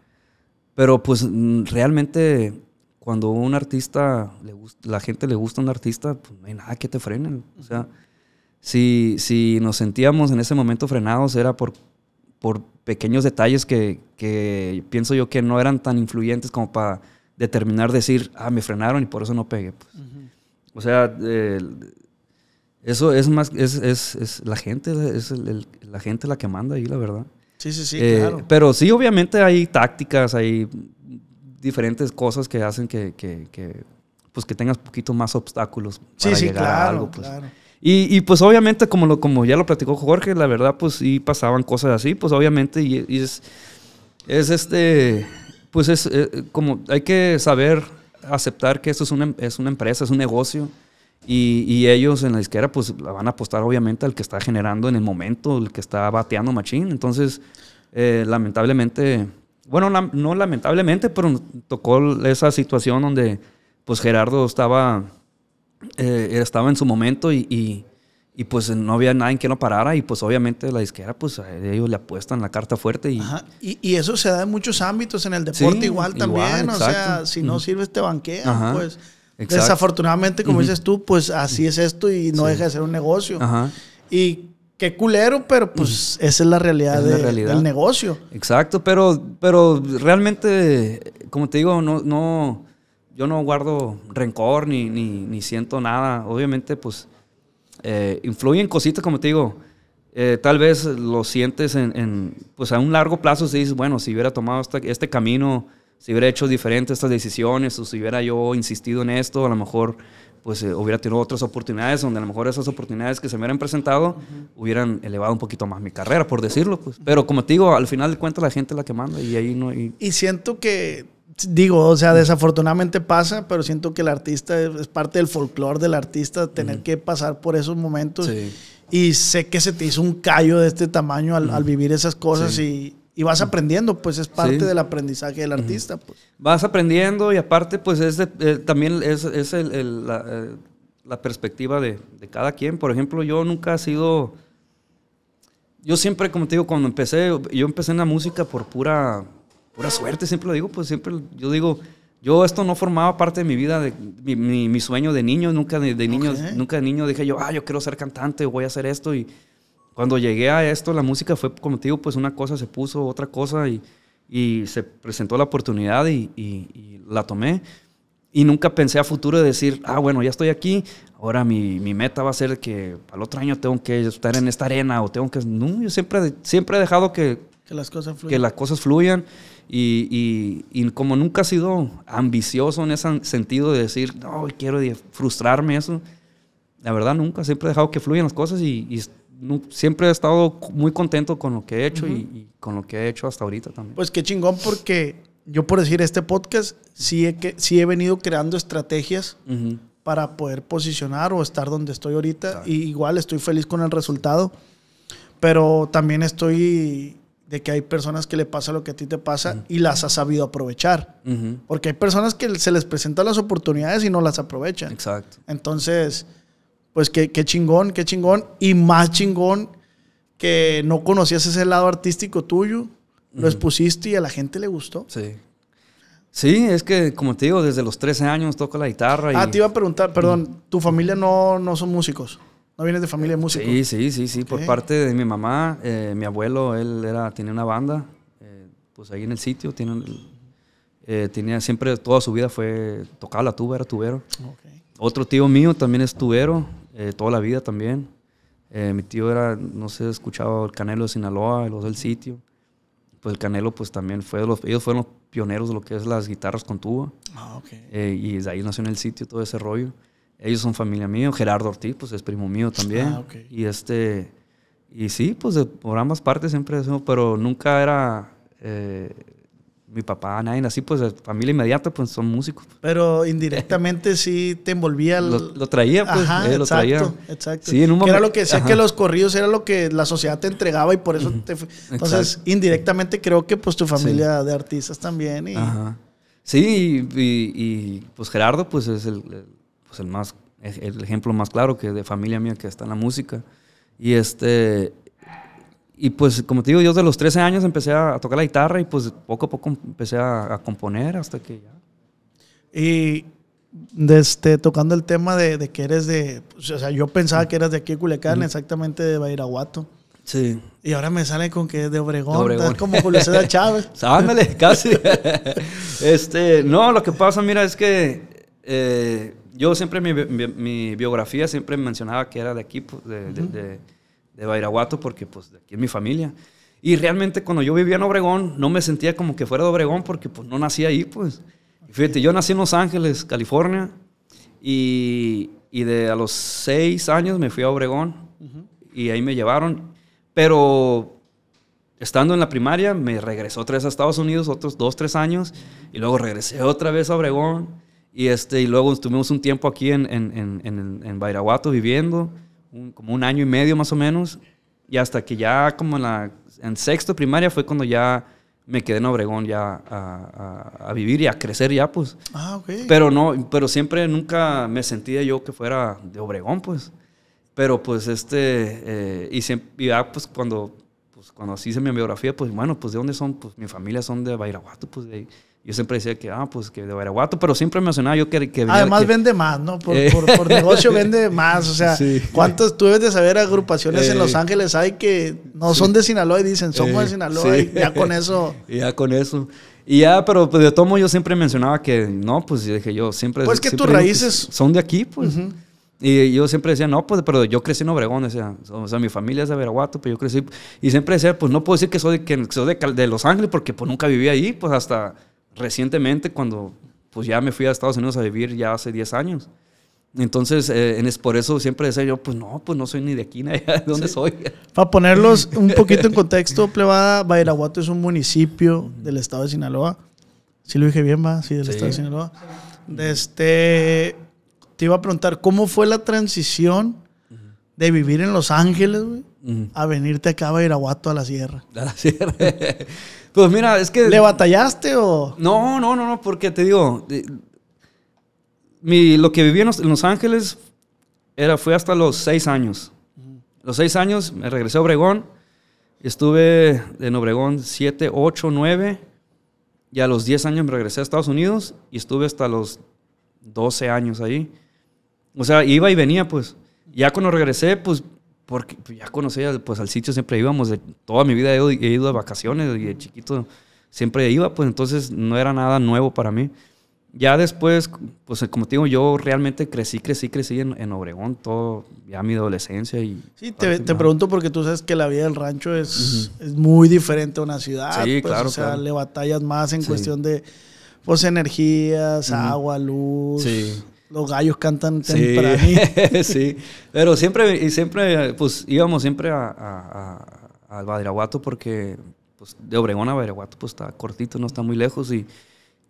Pero pues realmente cuando a un artista, le gusta, la gente le gusta a un artista, pues no hay nada que te frenen. O sea, si, si nos sentíamos en ese momento frenados era por, pequeños detalles que, pienso yo que no eran tan influyentes como para determinar decir, ah, me frenaron y por eso no pegué. Pues. O sea, eso es más, es, la gente, es la gente la que manda ahí, la verdad. Sí, sí, sí, eh, claro. Pero sí, obviamente hay tácticas, hay diferentes cosas que hacen que, que, que, pues que tengas poquito más obstáculos para sí, sí, llegar a algo. Pues. Claro. Y, pues obviamente, como, lo, como ya lo platicó Jorge, la verdad, pues sí pasaban cosas así, pues obviamente, y, es, es este, pues es eh, como, hay que saber aceptar que esto es una, es una empresa, es un negocio, y, ellos en la izquierda pues la van a apostar obviamente al que está generando en el momento, el que está bateando machín, entonces eh, lamentablemente, bueno, no lamentablemente, pero tocó esa situación donde pues Gerardo estaba eh, estaba en su momento y, pues no había nadie que no parara y pues obviamente la disquera pues ellos le apuestan la carta fuerte y... Y, eso se da en muchos ámbitos, en el deporte igual también, o sea, si no sirve este banquean, pues... Desafortunadamente, como dices tú, pues así es esto y no deja de ser un negocio. Y qué culero, pero pues esa es la realidad, del negocio. Exacto, pero, pero realmente, como te digo, no, no, yo no guardo rencor ni, ni, siento nada. Obviamente, pues, eh, influyen cositas, como te digo. Eh, tal vez lo sientes en, pues a un largo plazo, se dices, bueno, si hubiera tomado este, este camino, si hubiera hecho diferente estas decisiones, o si hubiera yo insistido en esto, a lo mejor pues eh, hubiera tenido otras oportunidades donde a lo mejor esas oportunidades que se me hubieran presentado hubieran elevado un poquito más mi carrera, por decirlo. Pues. Pero como te digo, al final de cuentas la gente es la que manda y ahí no... Y siento que digo, o sea, desafortunadamente pasa, pero siento que el artista es, parte del folclore del artista, tener que pasar por esos momentos. Sí. Y sé que se te hizo un callo de este tamaño al, vivir esas cosas y, vas aprendiendo, pues es parte del aprendizaje del artista. Pues. Vas aprendiendo y aparte, pues es eh, también es, eh, la, perspectiva de, de, cada quien. Por ejemplo, yo nunca he sido... Yo siempre, como te digo, cuando empecé, yo empecé en la música por pura pura suerte, siempre lo digo, pues siempre yo digo, yo esto no formaba parte de mi vida, de, mi, mi, sueño de niño, nunca de, niño, nunca de niño dije yo, ah, yo quiero ser cantante, voy a hacer esto y cuando llegué a esto, la música fue, como te digo, pues una cosa se puso, otra cosa y, y se presentó la oportunidad y, y, la tomé. Y nunca pensé a futuro de decir, ah, bueno, ya estoy aquí, ahora mi, mi, meta va a ser que al otro año tengo que estar en esta arena o tengo que... No, yo siempre, siempre he dejado que... Que las cosas Que las cosas fluyan. Y, y, como nunca he sido ambicioso en ese sentido de decir, no, quiero frustrarme, eso. La verdad, nunca. Siempre he dejado que fluyan las cosas y, siempre he estado muy contento con lo que he hecho y, con lo que he hecho hasta ahorita también. Pues qué chingón, porque yo, por decir, este podcast sí he, que, sí he venido creando estrategias para poder posicionar o estar donde estoy ahorita. Y igual estoy feliz con el resultado, pero también estoy de que hay personas que le pasa lo que a ti te pasa y las has sabido aprovechar. Porque hay personas que se les presentan las oportunidades y no las aprovechan. Exacto. Entonces, pues qué, chingón, qué chingón. Y más chingón que no conocías ese lado artístico tuyo, lo expusiste y a la gente le gustó. Sí. Sí, es que, como te digo, desde los 13 años toco la guitarra. Y... Ah, te iba a preguntar, perdón, ¿tu familia no, no son músicos? ¿No vienes de familia de músicos? Sí, sí, sí, sí. Por parte de mi mamá, eh, mi abuelo, él era, tenía una banda, eh, pues ahí en el sitio, eh, tenía siempre, toda su vida fue, tocaba la tuba, era tubero. Otro tío mío también es tubero, toda la vida también. mi tío era, no sé, escuchaba el Canelo de Sinaloa, los del sitio. Pues el Canelo, pues también fue, ellos fueron los pioneros de lo que es las guitarras con tuba. Ah, okay. y de ahí nació en el sitio todo ese rollo. Ellos son familia mío. Gerardo Ortiz, pues es primo mío también. Ah, Y este. Y sí, pues por ambas partes siempre hacemos, pero nunca era eh, mi papá, nadie así, pues familia inmediata, pues son músicos. Pero indirectamente sí te envolvía. Lo, traía, pues. Ajá, eh, traía. exacto. Sí, en un momento. Era lo que Sé que los corridos era lo que la sociedad te entregaba y por eso Entonces, indirectamente creo que pues tu familia de artistas también. Y... Ajá. Sí, y, pues Gerardo, pues es el, pues, el, más, el ejemplo más claro que de familia mía que está en la música. Y este, y pues como te digo, yo desde los 13 años empecé a tocar la guitarra y pues poco a poco empecé a, componer hasta que ya. Y este tocando el tema de, que eres de, pues, o sea, yo pensaba que eras de aquí de Culiacán, exactamente de Bairaguato Sí. Y ahora me sale con que es de Obregón. De Obregón. como Julio Chávez. Ándale, casi. este, no, lo que pasa, mira, es que eh, yo siempre, mi, mi, biografía siempre mencionaba que era de aquí, pues, de, Bairaguato, porque pues aquí es mi familia. Y realmente cuando yo vivía en Obregón, no me sentía como que fuera de Obregón, porque pues no nací ahí, pues. Fíjate, yo nací en Los Ángeles, California, y, y, de a los seis años me fui a Obregón, y ahí me llevaron. Pero estando en la primaria, me regresó otra vez a Estados Unidos, otros dos, tres años, y luego regresé otra vez a Obregón. Y, este, y luego estuvimos un tiempo aquí en, en, en, en Bairaguato viviendo, como un año y medio más o menos. Y hasta que ya como en, la, sexto primaria fue cuando ya me quedé en Obregón ya a, a, vivir y a crecer ya, pues. Ah, ok. Pero no, pero siempre nunca me sentía yo que fuera de Obregón, pues. Pero pues este, eh, y, ya pues cuando, pues cuando hice mi biografía, pues bueno, pues de dónde son, pues mi familia son de Bairaguato, pues de ahí yo siempre decía que, ah, pues que de Baraguato, pero siempre mencionaba yo que... Además vende más, ¿no? Por, eh. negocio vende más, o sea, ¿cuántos tú debes de saber agrupaciones en Los eh. Ángeles hay que no son de Sinaloa y dicen, somos de eh, Sinaloa y ya con eso... ya con eso. Y ya, pero pues, de todo yo siempre mencionaba que, no, pues dije yo, siempre... Pues que tus raíces... son de aquí, pues. Y yo siempre decía, no, pues, pero yo crecí en Obregón, o sea, o sea mi familia es de Veraguato, pero pues, yo crecí. Y siempre decía, pues no puedo decir que soy, que soy de, de Los Ángeles, porque pues nunca viví ahí, pues hasta recientemente cuando pues ya me fui a Estados Unidos a vivir ya hace 10 años. Entonces, eh, es por eso siempre decía yo, pues no, pues no soy ni de aquí, ni de dónde soy. Para ponerlos un poquito en contexto, plebada, Bairaguato es un municipio del estado de Sinaloa. si lo dije bien, va, sí, del estado de Sinaloa. Este, te iba a preguntar, ¿cómo fue la transición de vivir en Los Ángeles, a venirte acá a Bairaguato a la sierra? A la sierra. Pues mira, es que... ¿Le batallaste o...? No, no, no, no, porque te digo, eh, lo que viví en Los, Ángeles era, fue hasta los seis años. Los seis años me regresé a Obregón, estuve en Obregón siete, ocho, nueve, y a los diez años me regresé a Estados Unidos y estuve hasta los doce años ahí. O sea, iba y venía, pues. Ya cuando regresé, pues porque pues, ya conocía pues al sitio, siempre íbamos, de, toda mi vida he, ido de vacaciones y de chiquito siempre iba, pues entonces no era nada nuevo para mí. Ya después, pues como te digo, yo realmente crecí, crecí, crecí en, en Obregón, todo, ya mi adolescencia y... Sí, te, pregunto porque tú sabes que la vida del rancho es, muy diferente a una ciudad. Sí, pues, claro. O sea, le batallas más en cuestión de, pues, energías, agua, luz. Sí los gallos cantan temprano. Sí, sí. Pero siempre, y siempre, pues íbamos siempre a, a, Badiraguato porque pues, de Obregón a Badiraguato pues está cortito, no está muy lejos y...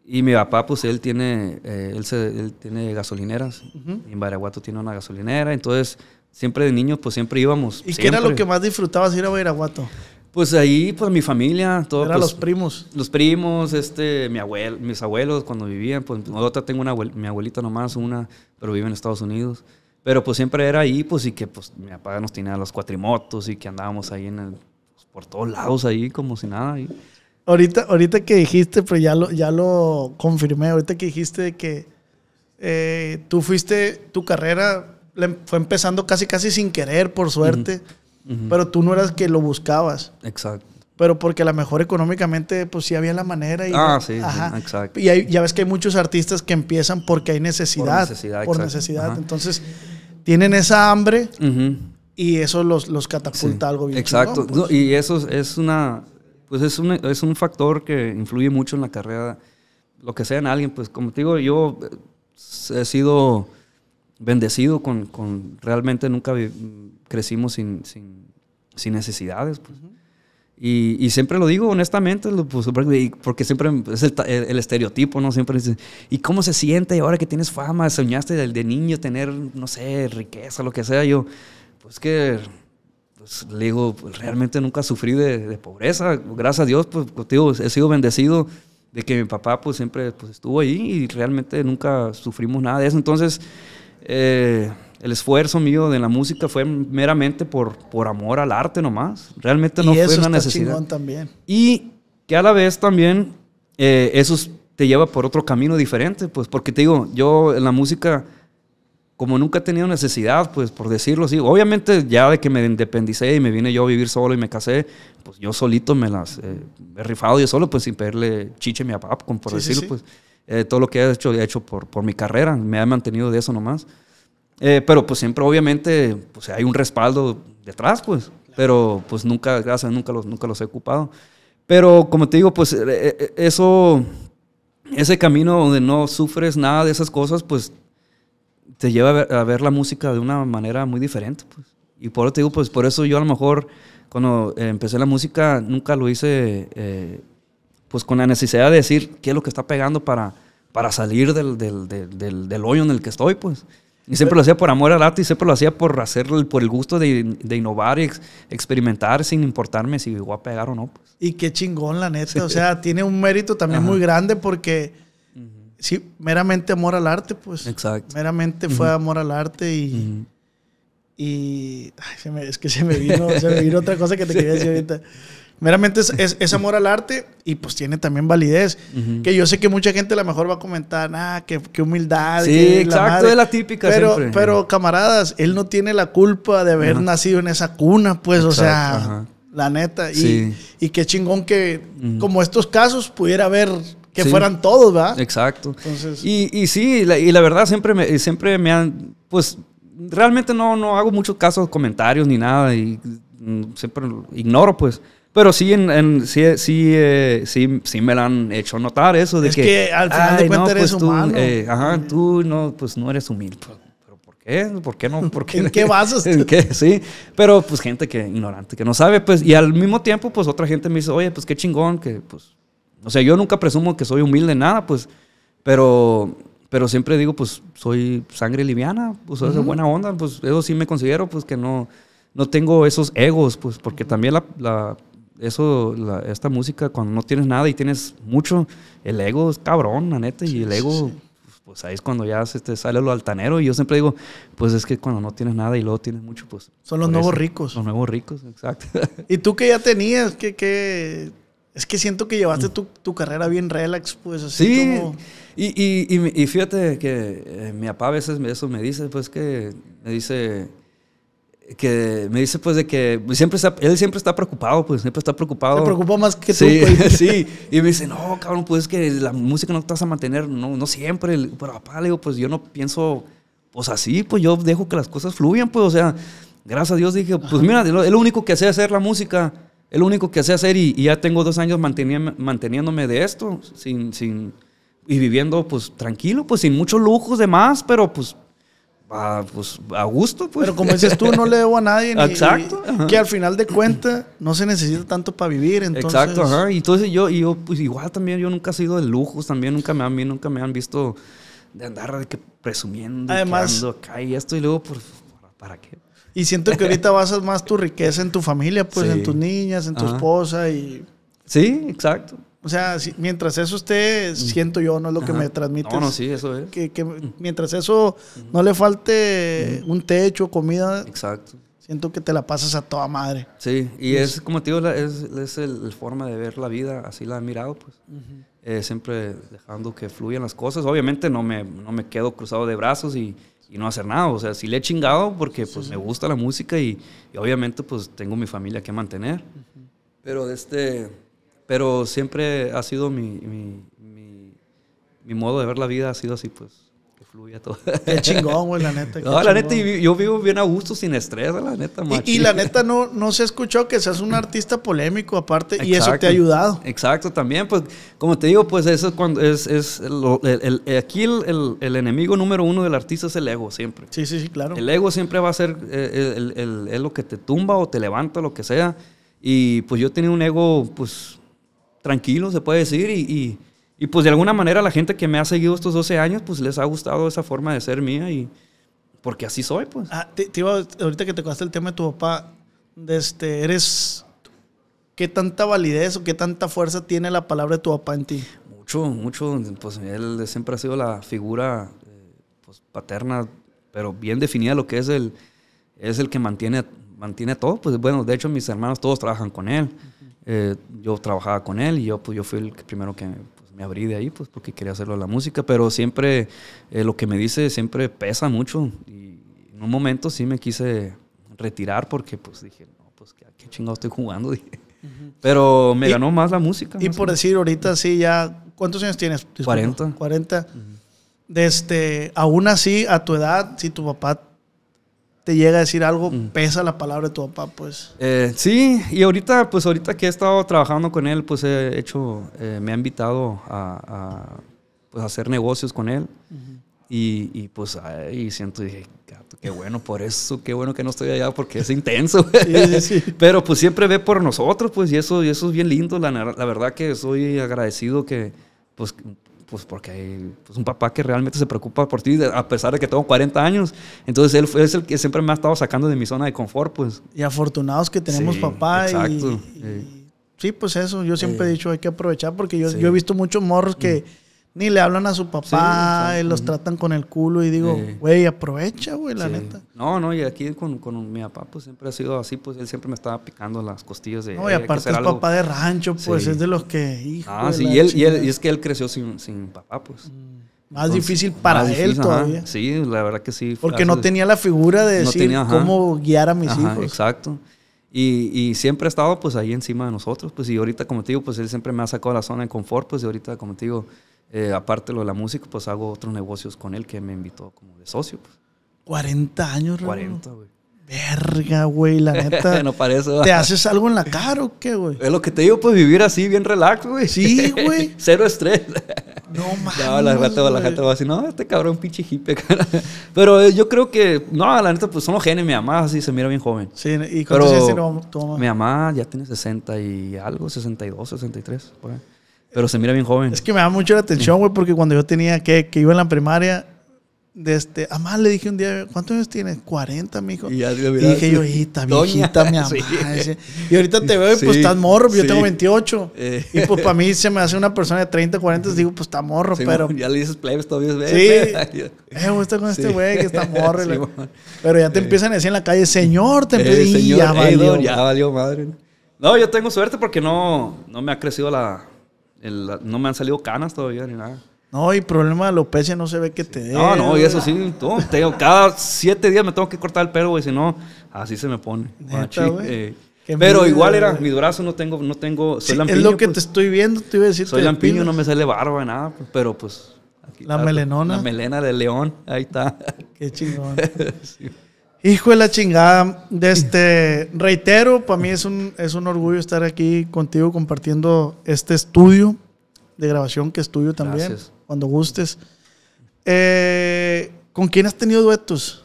Y mi papá, pues él tiene, eh, él, se, él, tiene gasolineras. En Badiraguato tiene una gasolinera. Entonces, siempre de niños, pues siempre íbamos. ¿Y qué era lo que más disfrutabas ir a Badiraguato? Pues ahí, pues mi familia, todos pues, los primos. Los primos, este, mi abuelo, mis abuelos cuando vivían, pues otra tengo una mi abuelita nomás, una, pero vive en Estados Unidos. Pero pues siempre era ahí, pues, y que pues mi papá nos tenía los cuatrimotos y que andábamos ahí en pues, por todos lados ahí, como si nada. Ahorita, ahorita que dijiste, pero pues, ya lo, ya lo confirmé, ahorita que dijiste que eh, tú fuiste, tu carrera em, fue empezando casi casi sin querer, por suerte. Pero tú no eras que lo buscabas. Exacto. Pero porque a lo mejor económicamente, pues sí había la manera. Y, ah, sí, exacto. Y ya ves que hay muchos artistas que empiezan porque hay necesidad. Por necesidad, Entonces, tienen esa hambre y eso los, catapulta algo bien Exacto. Pues. y eso es una. Pues es un, es un factor que influye mucho en la carrera. Lo que sea en alguien, pues como te digo, yo eh, he sido bendecido con, con realmente nunca crecimos sin, sin, sin necesidades. Pues. y, siempre lo digo honestamente, pues, porque siempre es el, estereotipo, ¿no? Siempre ¿y cómo se siente ahora que tienes fama? ¿Soñaste de, de niño tener, no sé, riqueza, lo que sea? Yo, pues que pues, le digo, pues, realmente nunca sufrí de, de, pobreza. Gracias a Dios, pues, digo, he sido bendecido de que mi papá pues siempre pues, estuvo ahí y realmente nunca sufrimos nada de eso. Entonces, eh, el esfuerzo mío de la música fue meramente por, por amor al arte nomás. Realmente no fue una necesidad. También. Y que a la vez también eh, eso te lleva por otro camino diferente, pues porque te digo, yo en la música como nunca he tenido necesidad, pues por decirlo así, obviamente ya de que me independicé y me vine yo a vivir solo y me casé, pues yo solito me las eh, he rifado yo solo, pues sin pedirle chiche a mi papá, pues, por decirlo, pues. Eh, todo lo que he hecho, he hecho por, por mi carrera, me ha mantenido de eso nomás. Eh, pero pues siempre, obviamente, pues hay un respaldo detrás, pues. Pero pues nunca, gracias, nunca los, nunca los he ocupado. Pero como te digo, pues eh, eso, ese camino donde no sufres nada de esas cosas, pues te lleva a ver, la música de una manera muy diferente, pues. Y por eso te digo, pues por eso yo a lo mejor cuando empecé la música nunca lo hice... Eh, pues con la necesidad de decir qué es lo que está pegando para, para salir del, hoyo en el que estoy, pues. Y siempre lo hacía por amor al arte y siempre lo hacía por hacerlo por el gusto de, innovar y experimentar sin importarme si voy a pegar o no. Pues. Y qué chingón, la neta. O sea, tiene un mérito también muy grande porque, sí, meramente amor al arte, pues. Exacto. Meramente fue amor al arte y. es que se me vino otra cosa que te quería decir ahorita. Meramente es, es, amor al arte y pues tiene también validez. Que yo sé que mucha gente a lo mejor va a comentar, ah, qué, qué humildad. Sí, exacto, la es la típica. Pero, siempre. pero camaradas, él no tiene la culpa de haber nacido en esa cuna, pues, o sea, la neta. Y, y, qué chingón que, como estos casos, pudiera haber que fueran todos, ¿verdad? Exacto. Y, y, sí, la, y la verdad siempre me, siempre me han, pues realmente no, no hago muchos casos, comentarios ni nada, y mm, siempre ignoro, pues. Pero sí, en, sí, eh, sí, sí, me la han hecho notar eso de es que, al final de cuentas eres pues eh, ajá, tú no, pues no eres humilde. Pero, ¿por qué? ¿Por qué no? ¿Por qué? ¿En qué basas? ¿En qué? Sí. Pero pues gente que ignorante, que no sabe, pues. Y al mismo tiempo, pues otra gente me dice, oye, pues qué chingón, que pues. O sea, yo nunca presumo que soy humilde en nada, pues. Pero, pero siempre digo, pues soy sangre liviana, pues soy de buena onda, pues eso sí me considero, pues que no, no tengo esos egos, pues porque también la eso, esta música, cuando no tienes nada y tienes mucho, el ego es cabrón, la neta, y el ego, pues, ahí es cuando ya te sale lo altanero. Y yo siempre digo, pues es que cuando no tienes nada y luego tienes mucho, pues. Son los nuevos ricos. Los nuevos ricos, exacto. Y tú que ya tenías, que, es que siento que llevaste tu, carrera bien relax, pues así sí, como... Y, y, y, fíjate que eh, mi papá a veces eso me dice, pues que me dice, que me dice pues de que siempre él siempre está preocupado, pues siempre está preocupado. Me preocupó más que sí, pues. sí, y me dice, no, cabrón, pues es que la música no te vas a mantener, no, no siempre. Pero papá, le digo, pues yo no pienso, pues así, pues yo dejo que las cosas fluyan, pues, o sea, gracias a Dios dije, pues mira, es lo único que sé hacer la música, es lo único que sé hacer y, ya tengo dos años manteniéndome, de esto, sin, sin, y viviendo pues tranquilo, pues sin muchos lujos de más, pero pues Ah, pues a gusto, pues. Pero como dices tú, no le debo a nadie. Exacto. que al final de cuentas no se necesita tanto para vivir. Entonces... Exacto, Y entonces yo, yo, pues igual también, yo nunca he sido de lujos, también nunca me han, nunca me han visto de andar que presumiendo. Además. Y acá y esto, y luego, por pues, ¿para qué? Y siento que ahorita basas más tu riqueza en tu familia, pues, en tus niñas, en tu esposa y. Sí, exacto. O sea, mientras eso esté, mm. siento yo, no es lo que me transmite. No, no, sí, eso es. Que, mm. mientras eso no le falte un techo, comida. Exacto. Siento que te la pasas a toda madre. Sí, y es, como te digo, es, es el, forma de ver la vida, así la he mirado, pues. Eh, siempre dejando que fluyan las cosas. Obviamente no me, no me quedo cruzado de brazos y, no hacer nada. O sea, sí le he chingado porque pues me gusta la música y, y, obviamente pues tengo mi familia que mantener. Pero de este pero siempre ha sido mi, mi, mi, modo de ver la vida, ha sido así, pues Que fluye todo. Qué chingón, güey, la neta. No, la neta, yo vivo bien a gusto, sin estrés, la neta, macho. Y, la neta, no, no se escuchó que seas un artista polémico, aparte, y eso te ha ayudado. Exacto, también, pues, como te digo, pues, eso es cuando es, es el, el, aquí el, el, enemigo número uno del artista es el ego, siempre. Sí, sí, sí, claro. El ego siempre va a ser eh, es lo que te tumba o te levanta, lo que sea. Y pues yo tenía un ego, pues, tranquilo, se puede decir, y, y, pues de alguna manera la gente que me ha seguido estos 12 años, pues les ha gustado esa forma de ser mía y porque así soy, pues. Ah, ahorita que te cuesta el tema de tu papá, de este, eres, ¿qué tanta validez o qué tanta fuerza tiene la palabra de tu papá en ti? Mucho, mucho, pues él siempre ha sido la figura eh, pues, paterna, pero bien definida lo que es el, es el que mantiene, mantiene todo, pues bueno, de hecho mis hermanos todos trabajan con él. Eh, yo trabajaba con él y yo, pues, yo fui el primero que pues, me abrí de ahí, pues porque quería hacerlo a la música, pero siempre eh, lo que me dice siempre pesa mucho y en un momento sí me quise retirar porque pues dije, no, pues qué, chingado estoy jugando, Pero me ganó más la música. Y por decir, ahorita sí, ya, ¿cuántos años tienes? 40. 40. Desde, aún así, a tu edad, si tu papá te llega a decir algo, mm. pesa la palabra de tu papá, pues. Eh, sí, y ahorita, pues ahorita que he estado trabajando con él, pues he hecho, eh, me ha invitado a, pues, hacer negocios con él. y, pues ahí siento, dije, qué bueno por eso, qué bueno que no estoy allá porque es intenso. Pero pues siempre ve por nosotros, pues, y eso, y eso es bien lindo. La, la verdad que soy agradecido que, pues, pues porque hay pues, un papá que realmente se preocupa por ti, a pesar de que tengo 40 años. Entonces él es el que siempre me ha estado sacando de mi zona de confort, pues. Y afortunados que tenemos papá. Exacto. Eh. sí. pues eso, yo siempre he eh. dicho, hay que aprovechar porque yo he visto muchos morros que mm ni le hablan a su papá los tratan con el culo y digo, güey, aprovecha, güey, la neta. No, no, y aquí con, mi papá pues siempre ha sido así, pues él siempre me estaba picando las costillas de... No, y aparte es papá de rancho, pues es de los que... ah, sí, y, él, y, es que él creció sin, papá, pues. Mm, más difícil para él todavía. Sí, la verdad que sí. Porque no tenía la figura de cómo guiar a mis hijos. Exacto. Y, siempre ha estado pues ahí encima de nosotros, pues y ahorita como te digo, pues él siempre me ha sacado la zona de confort, pues y ahorita como te digo, eh, aparte de lo de la música, pues hago otros negocios con él que me invitó como de socio. 40 pues. años, güey. 40, güey. Verga, güey, la neta. no parece. ¿Te haces algo en la cara o qué, güey? Es lo que te digo, pues vivir así, bien relax, güey. Sí, güey. Cero estrés. No mames. la gente, va así, no, este cabrón, pinche hippie, cara. Pero eh, yo creo que, no, la neta, pues son los genes. Mi mamá así se mira bien joven. Sí, ¿y cuando se tiene tu mamá? Mi mamá ya tiene 60 y algo, 62, 63, por ahí. Pero se mira bien joven. Es que me da mucho la atención, güey, porque cuando yo tenía que, que iba en la primaria, de este, ah, a más le dije un día, ¿cuántos años tienes? 40, mijo. Y, ya, y dije yo, hijita, viejita, mi mamá. Y ahorita te veo y pues estás morro, yo tengo 28. Eh. Y pues para mí se me hace una persona de 30, 40, digo, pues está morro, pero. Ya le dices plebes todavía, ¿verdad? Sí. Me eh, gusta con este güey que está morro. pero ya te eh. empiezan a decir en la calle, señor, te a decir, ya valió. ya valió madre. No, yo tengo suerte porque no, no me ha crecido la, no me han salido canas todavía ni nada. No, y problema de alopecia no se ve que te dé. No, no, y eso sí, todo, cada siete días me tengo que cortar el pelo, güey, si no, así se me pone. Ah, eh, pero igual era, mi brazo no tengo, no tengo, soy lampiño. Es lo que pues. te estoy viendo, te iba a decir. Soy lampiño, no me sale barba, nada, pues, pero pues... la melenona. La melena de león, ahí está. Qué chingón. sí. Hijo de la chingada. Este, reitero, para mí es un, es un orgullo estar aquí contigo compartiendo este estudio de grabación que es también. Cuando gustes. Eh, ¿Con quién has tenido duetos?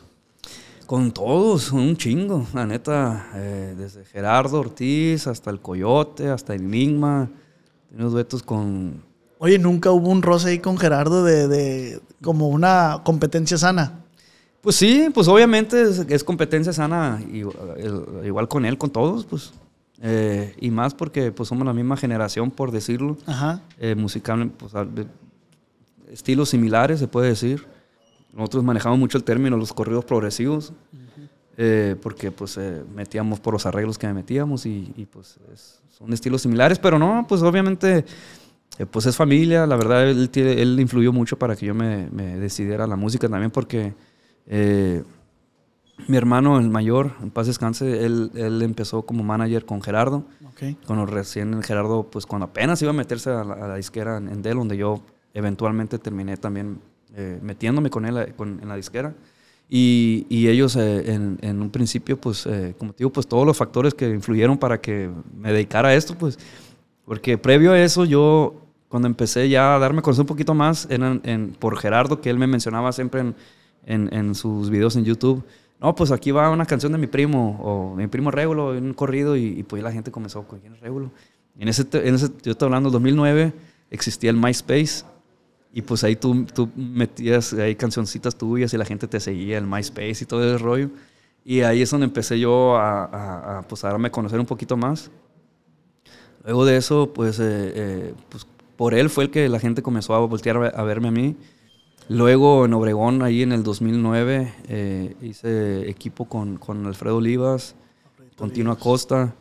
Con todos, un chingo. La neta, eh, desde Gerardo Ortiz hasta el Coyote, hasta el Enigma. tenido duetos con. Oye, nunca hubo un roce ahí con Gerardo de, de como una competencia sana. Pues sí, pues obviamente es, competencia sana, eh, igual con él, con todos, pues. Eh, y más porque pues somos la misma generación, por decirlo. Ajá. Eh, musical, pues, estilos similares, se puede decir. Nosotros manejamos mucho el término los corridos progresivos, porque pues metíamos por los arreglos que metíamos y, pues son estilos similares, pero no, pues obviamente pues es familia, la verdad él, influyó mucho para que yo me, me decidiera la música también porque eh, mi hermano, el mayor, en paz descanse, él, él empezó como manager con Gerardo. Okay. Cuando recién Gerardo, pues cuando apenas iba a meterse a la, disquera en, Dell, donde yo eventualmente terminé también eh, metiéndome con él eh, con, en la disquera. Y, ellos en, un principio, pues, como te digo, pues todos los factores que influyeron para que me dedicara a esto, pues, porque previo a eso yo, cuando empecé ya a darme a conocer un poquito más, eran en, por Gerardo, que él me mencionaba siempre en en, en sus videos en YouTube no, pues aquí va una canción de mi primo, o mi primo Regulo, un corrido, y, y pues la gente comenzó con quién Regulo. En ese, en ese, yo estoy hablando, 2009, existía el MySpace, y pues ahí tú, tú metías ahí cancioncitas tuyas y la gente te seguía, el MySpace y todo ese rollo. Y ahí es donde empecé yo a, a, pues, a darme a conocer un poquito más. Luego de eso, pues, eh, eh, pues por él fue el que la gente comenzó a voltear a verme a mí. Luego en Obregón, ahí en el 2009, eh, hice equipo con, Alfredo Olivas, Continua Costa,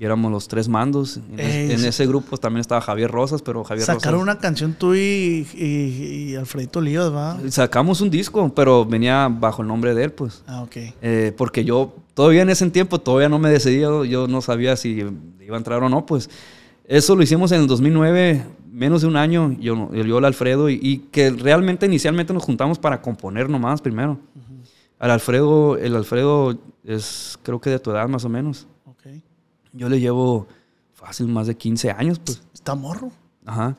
y éramos los tres mandos. En, ese grupo también estaba Javier Rosas, pero Javier Sacaron una canción tú y, Alfredito Olivas, ¿va? Sacamos un disco, pero venía bajo el nombre de él, pues. Ah, ok. Eh, porque yo todavía en ese tiempo todavía no me decidía, yo no sabía si iba a entrar o no, pues. Eso lo hicimos en el 2009, menos de un año, yo, yo el Alfredo, y, que realmente inicialmente nos juntamos para componer nomás primero. Al Alfredo, el Alfredo es creo que de tu edad más o menos. Okay. Yo le llevo fácil más de 15 años, pues. Está morro. Ajá.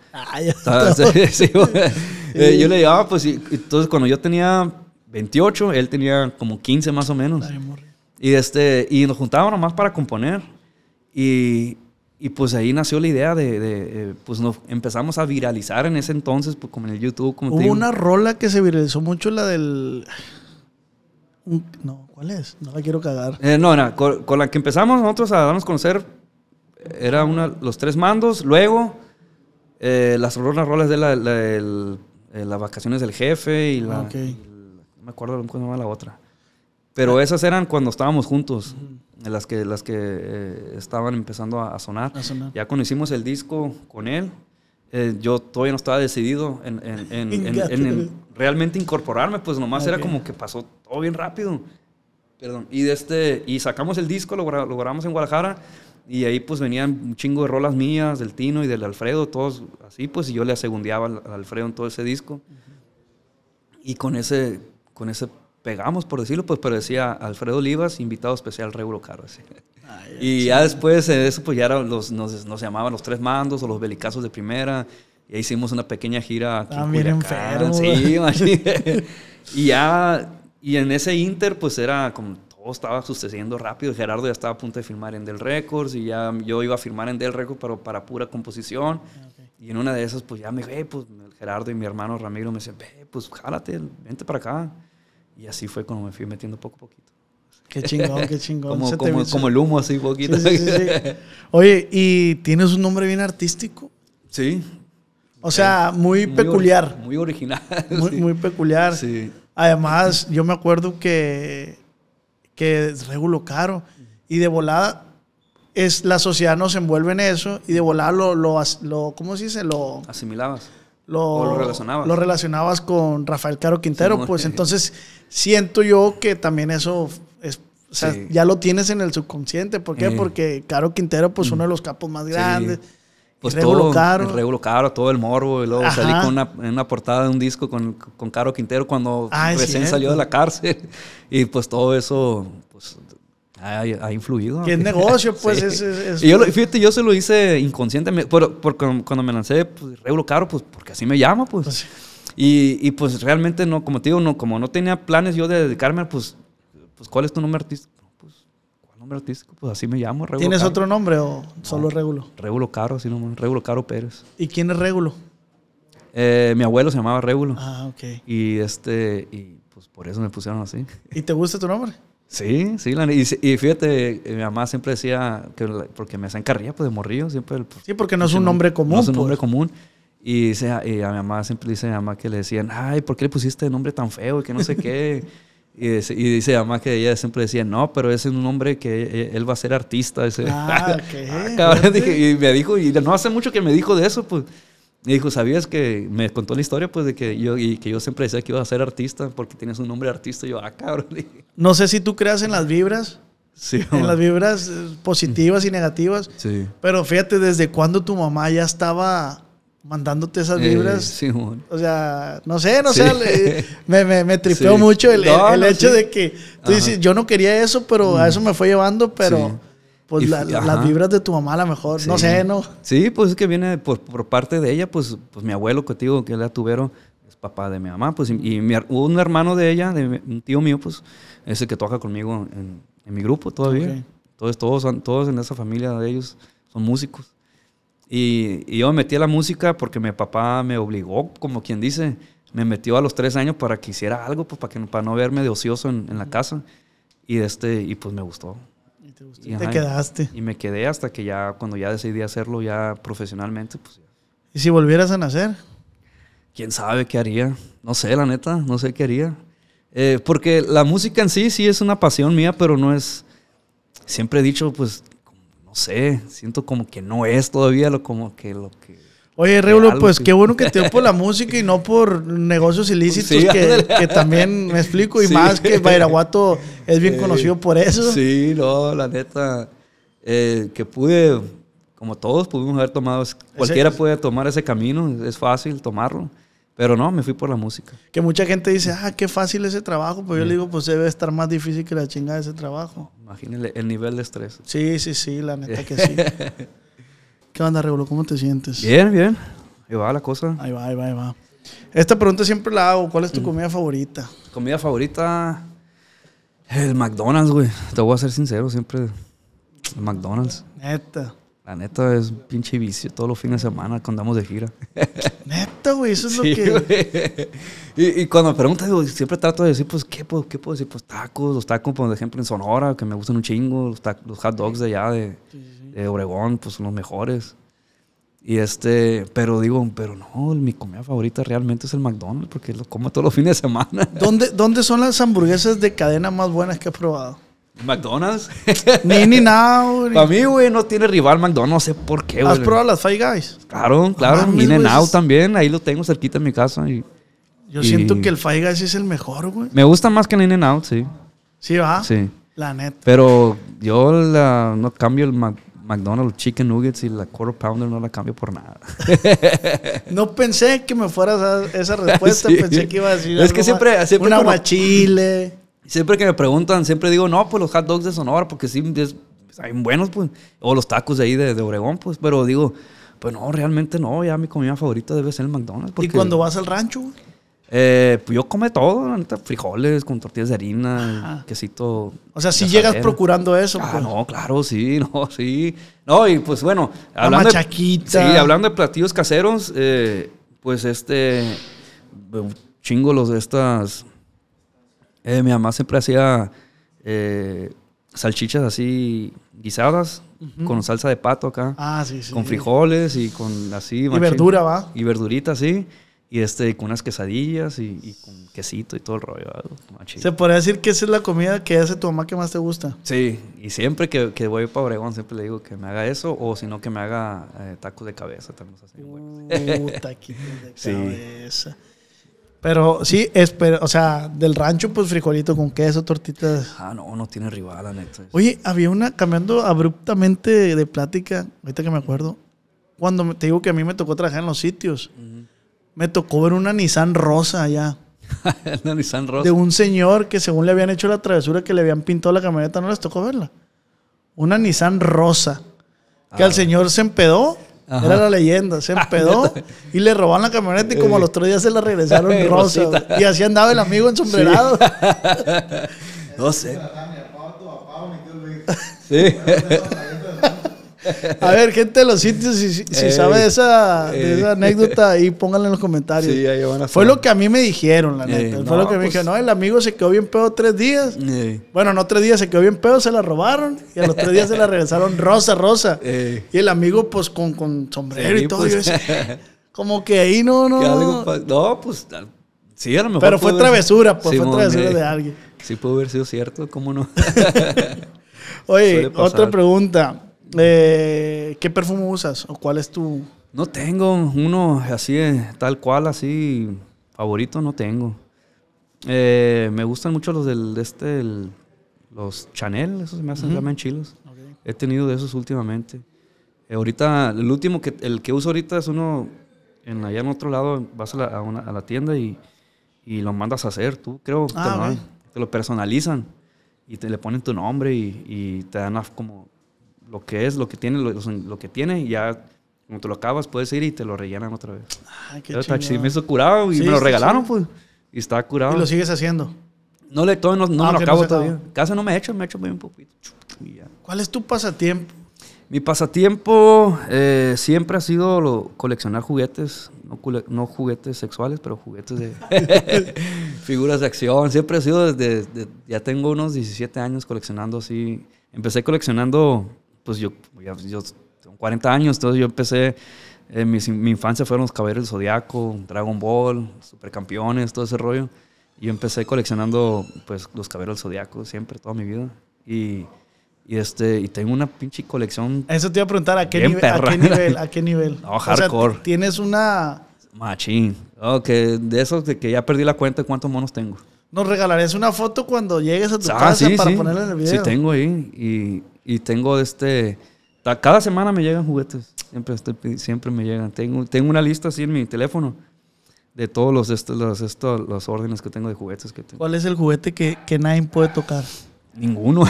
yo le llevaba, pues, entonces cuando yo tenía 28, él tenía como 15 más o menos. y, este, y nos juntábamos nomás para componer. Y, y pues ahí nació la idea de, eh, pues nos empezamos a viralizar en ese entonces, pues como en el YouTube. Como Hubo una rola que se viralizó mucho, la del... No, ¿cuál es? No la quiero cagar. Eh, no, con, la que empezamos nosotros a darnos a conocer, era una, los tres mandos, luego eh, las, rolas de la, las vacaciones del jefe y la... Ah, no me acuerdo cómo se la otra. Pero esas eran cuando estábamos juntos, las que, las que eh, estaban empezando a, sonar. Ya cuando hicimos el disco con él, eh, yo todavía no estaba decidido en, realmente incorporarme, pues nomás era como que pasó todo bien rápido. Perdón. Y, de este, y sacamos el disco, lo, grabamos en Guadalajara. Y ahí pues venían un chingo de rolas mías, del Tino y del Alfredo, todos así, pues y yo le asegundiaba al, Alfredo en todo ese disco. Y con ese, con ese pegamos, por decirlo, pues, pero decía Alfredo Olivas, invitado especial Reuro Caro. Ah, y ya después de eso, pues ya los, nos, llamaban los tres mandos o los belicazos de primera. Y ahí hicimos una pequeña gira. Aquí ah, miren, Sí, y ya, y en ese inter, pues era como todo estaba sucediendo rápido. Gerardo ya estaba a punto de firmar en Del Records y ya yo iba a firmar en Del Records, pero para pura composición. Ah, y en una de esas, pues ya me ve, pues Gerardo y mi hermano Ramiro me dicen, ve, pues jálate, vente para acá. Y así fue como me fui metiendo poco a poquito. Qué chingón, qué chingón. como, el humo así poquito. Oye, ¿y tienes un nombre bien artístico? Sí. O sea, eh, muy, peculiar. muy original. Muy, peculiar. Sí. Además, yo me acuerdo que, que es regulo caro. Y de volada, es, la sociedad nos envuelve en eso. Y de volada lo, lo, lo ¿cómo se dice? Lo... Asimilabas lo, relacionabas. con Rafael Caro Quintero, pues entonces siento yo que también eso ya lo tienes en el subconsciente. ¿Por qué? Porque Caro Quintero, pues mm. uno de los capos más grandes. Pues todo, caro. el regulo caro, todo el morbo. Y luego salí con una, una portada de un disco con, Caro Quintero cuando ah, recién salió de la cárcel. Y pues todo eso, pues ha, influido. ¿Qué es negocio, pues. es, y yo, pues. fíjate, yo se lo hice inconscientemente. Pero, porque cuando me lancé, pues, Regulo Caro, pues, porque así me llamo pues. pues y, pues realmente, no, como te digo, no, como no tenía planes yo de dedicarme, pues, pues ¿cuál es tu nombre artístico? Pues, ¿Cuál nombre artístico, pues así me llamo, Regulo ¿Tienes otro nombre o solo Regulo? Regulo Caro, así nomás, Regulo Caro Pérez. ¿Y quién es Regulo? Eh, mi abuelo se llamaba Regulo. Ah, ok. Y este, y pues por eso me pusieron así. ¿Y te gusta tu nombre? Sí, sí, y, fíjate, eh, mi mamá siempre decía, que porque me hacen carrilla, pues de morrillo, siempre. Pues, sí, porque no es un nombre común. No es un nombre pues. común. Y, ah, y, a mi mamá siempre dice a mi mamá que le decían, ay, ¿por qué le pusiste nombre tan feo y que no sé qué? Y, dice, y mamá que ella siempre decía, no, pero ese es un nombre que eh, él va a ser artista. Ese. Ah, ¿qué ah, y me dijo, y no hace mucho que me dijo de eso, pues. Y dijo, ¿sabías que me contó la historia? Pues de que yo, y que yo siempre decía que iba a ser artista porque tienes un nombre artista. Y yo, ah, cabrón. No sé si tú creas en las vibras. Sí, en las vibras eh, positivas y negativas. Sí. Pero fíjate, desde cuándo tu mamá ya estaba mandándote esas eh, vibras. Sí, sí, o sea, no sé, no sé, me, me, me mucho el, el, hecho de que tú dices, yo no quería eso, pero a mm. eso me fue llevando, pero pues las vibras de tu mamá a lo mejor, no sé, ¿no? Sí, pues es que viene por, parte de ella, pues, pues mi abuelo contigo, que la tubero, es papá de mi mamá, pues, y, un hermano de ella, de un tío mío, pues, ese que toca conmigo en, mi grupo todavía. Entonces todos, todos en esa familia de ellos son músicos. Y, y, yo me metí a la música porque mi papá me obligó, como quien dice, me metió a los tres años para que hiciera algo, pues para, que, para no verme de ocioso en, en la casa. Y, este, y pues me gustó te Y, quedaste. Y me quedé hasta que ya, cuando ya decidí hacerlo ya profesionalmente, pues. ¿Y si volvieras a nacer? Quién sabe qué haría. No sé, la neta, no sé qué haría. Eh, porque la música en sí, sí es una pasión mía, pero no es. Siempre he dicho, pues, no sé, siento como que no es todavía lo como que lo que Oye, Reulo, pues qué bueno que te dio por la música y no por negocios ilícitos, que, también me explico, y más que Bairaguato es bien conocido por eso. Sí, no, la neta, eh, que pude, como todos pudimos haber tomado, cualquiera puede tomar ese camino, es fácil tomarlo. Pero no, me fui por la música. Que mucha gente dice, ah, qué fácil ese trabajo. Pues yo le mm. digo, pues debe estar más difícil que la chingada de ese trabajo. Imagínense el nivel de estrés. Sí, sí, sí, la neta que sí. ¿Qué onda, Regulo? ¿Cómo te sientes? Bien, bien. Ahí va la cosa. Ahí va, ahí va, ahí va. Esta pregunta siempre la hago. ¿Cuál es tu mm. comida favorita? Comida favorita. El McDonald's, güey. Te voy a ser sincero, siempre. El McDonald's. Neta. La neta es pinche vicio todos los fines de semana cuando andamos de gira. Neta, güey, eso es lo que. Y, cuando me preguntan, siempre trato de decir, pues, ¿qué puedo, decir? Pues tacos, los tacos, por ejemplo, en Sonora, que me gustan un chingo, los, hot dogs de allá, de. Eh, Oregón pues son los mejores. Y este, pero digo, pero no, mi comida favorita realmente es el McDonald's porque lo como todos los fines de semana. ¿Dónde, dónde son las hamburguesas de cadena más buenas que has probado? McDonald's. ni ni Para mí, güey, no tiene rival McDonald's, no sé por qué, güey. ¿Has probado las Five Guys? Claro, claro. Nine Out también, ahí lo tengo cerquita en mi casa. Yo siento que el Five Guys es el mejor, güey. Me gusta más que el Out, sí. ¿Sí va? Sí. La neta. Pero yo la, no cambio el McDonald's McDonald's Chicken Nuggets y la Quarter Pounder no la cambio por nada. no pensé que me fueras esa respuesta, pensé que iba a decir. Es que siempre. siempre Siempre que me preguntan, siempre digo, no, pues los hot dogs de Sonora, porque sí, hay buenos, pues. O los tacos de ahí de, Oregón, pues. Pero digo, pues no, realmente no, ya mi comida favorita debe ser el McDonald's. ¿Y cuando vas al rancho? Güey? Eh, pues yo come todo, frijoles con tortillas de harina, quesito. O sea, si llegas procurando eso. Ah, pues. no, claro, sí, no, sí. No, y pues bueno, la hablando sí, hablando de platillos caseros, eh, pues este, chingo los de estas. Eh, mi mamá siempre hacía salchichas así guisadas, con salsa de pato acá. Ah, sí, sí. Con frijoles y con así. Y verdura, va. Y verdurita, sí. Y este, con unas quesadillas y, con quesito y todo el rollo. Se podría decir que esa es la comida que hace tu mamá que más te gusta. Sí, y siempre que, que voy para Obregón, siempre le digo que me haga eso o si no, que me haga eh, tacos de cabeza. También uh, de sí. cabeza. Pero sí, o sea, del rancho, pues frijolito con queso, tortitas. Ah, no, no tiene rival, a neta. Oye, había una, cambiando abruptamente de, plática, ahorita que me acuerdo, cuando te digo que a mí me tocó trabajar en los sitios. Me tocó ver una Nissan rosa allá. una Nissan rosa. De un señor que según le habían hecho la travesura que le habían pintado la camioneta, no les tocó verla. Una Nissan rosa. Que al ah. señor se empedó. Era la leyenda. Se ah, empedó y le robaron la camioneta y como los tres días se la regresaron rosa. Y así andaba el amigo ensombrerado. no sé. Sí. A ver, gente de los sitios, si, sabe eh, eh. esa, anécdota, ahí pónganla en los comentarios. Fue lo que a mí me dijeron, la eh, neta. Fue lo que me pues. dijeron. No, el amigo se quedó bien pedo tres días. Bueno, no tres días, se quedó bien pedo, se la robaron. Y a los tres días se la regresaron rosa, rosa. Y el amigo, pues, con, sombrero y todo. eso. Pues. como que ahí no, no. No, pues... Sí, a lo mejor. Pero fue travesura, pues fue travesura de alguien. Sí, pudo haber sido cierto, ¿cómo no? Oye, otra pregunta. Eh, ¿Qué perfume usas o cuál es tu...? No tengo uno así, eh, tal cual, así favorito no tengo. Eh, me gustan mucho los del, de este, el, los Chanel, esos se me hacen, uh chilos. He tenido de esos últimamente. ahorita, el último que, el que uso ahorita es uno, en, allá en otro lado, vas a la, a la tienda y, y, lo mandas a hacer, tú creo, que ah, te, lo, personalizan y te le ponen tu nombre y, y te dan como lo que es, lo que tiene, lo, que tiene, y ya cuando te lo acabas puedes ir y te lo rellenan otra vez. Ay, qué chido. me hizo curado y me lo regalaron, pues. Y está curado. ¿Y lo sigues haciendo? No, le, todo, no, ah, lo acabo todavía. Casa no me he hecho, me he hecho bien un poquito. ¿Cuál es tu pasatiempo? Mi pasatiempo eh, siempre ha sido coleccionar juguetes, no, juguetes sexuales, pero juguetes de figuras de acción. Siempre ha sido desde, ya tengo unos 17 años coleccionando así. Empecé coleccionando pues yo, pues, yo tengo 40 años, entonces yo empecé, En eh, mi, infancia fueron los Caballeros del Zodiaco, Dragon Ball, Supercampeones, todo ese rollo. Y yo empecé coleccionando pues los Caballeros del Zodiaco siempre, toda mi vida. Y, y, este, y tengo una pinche colección. Eso te iba a preguntar, ¿a qué, nivel, ¿a qué nivel? ¿A qué nivel? No, hardcore. tienes una. Machín. de eso, de que ya perdí la cuenta de cuántos monos tengo. Nos regalarías una foto cuando llegues a tu ah, casa para ponerla en el video. Sí, tengo ahí. Y, y tengo este... Cada semana me llegan juguetes. Siempre, siempre me llegan. Tengo, tengo una lista así en mi teléfono de todos los, estos, los, órdenes que tengo de juguetes que ¿Cuál es el juguete que, nadie puede tocar? Ninguno.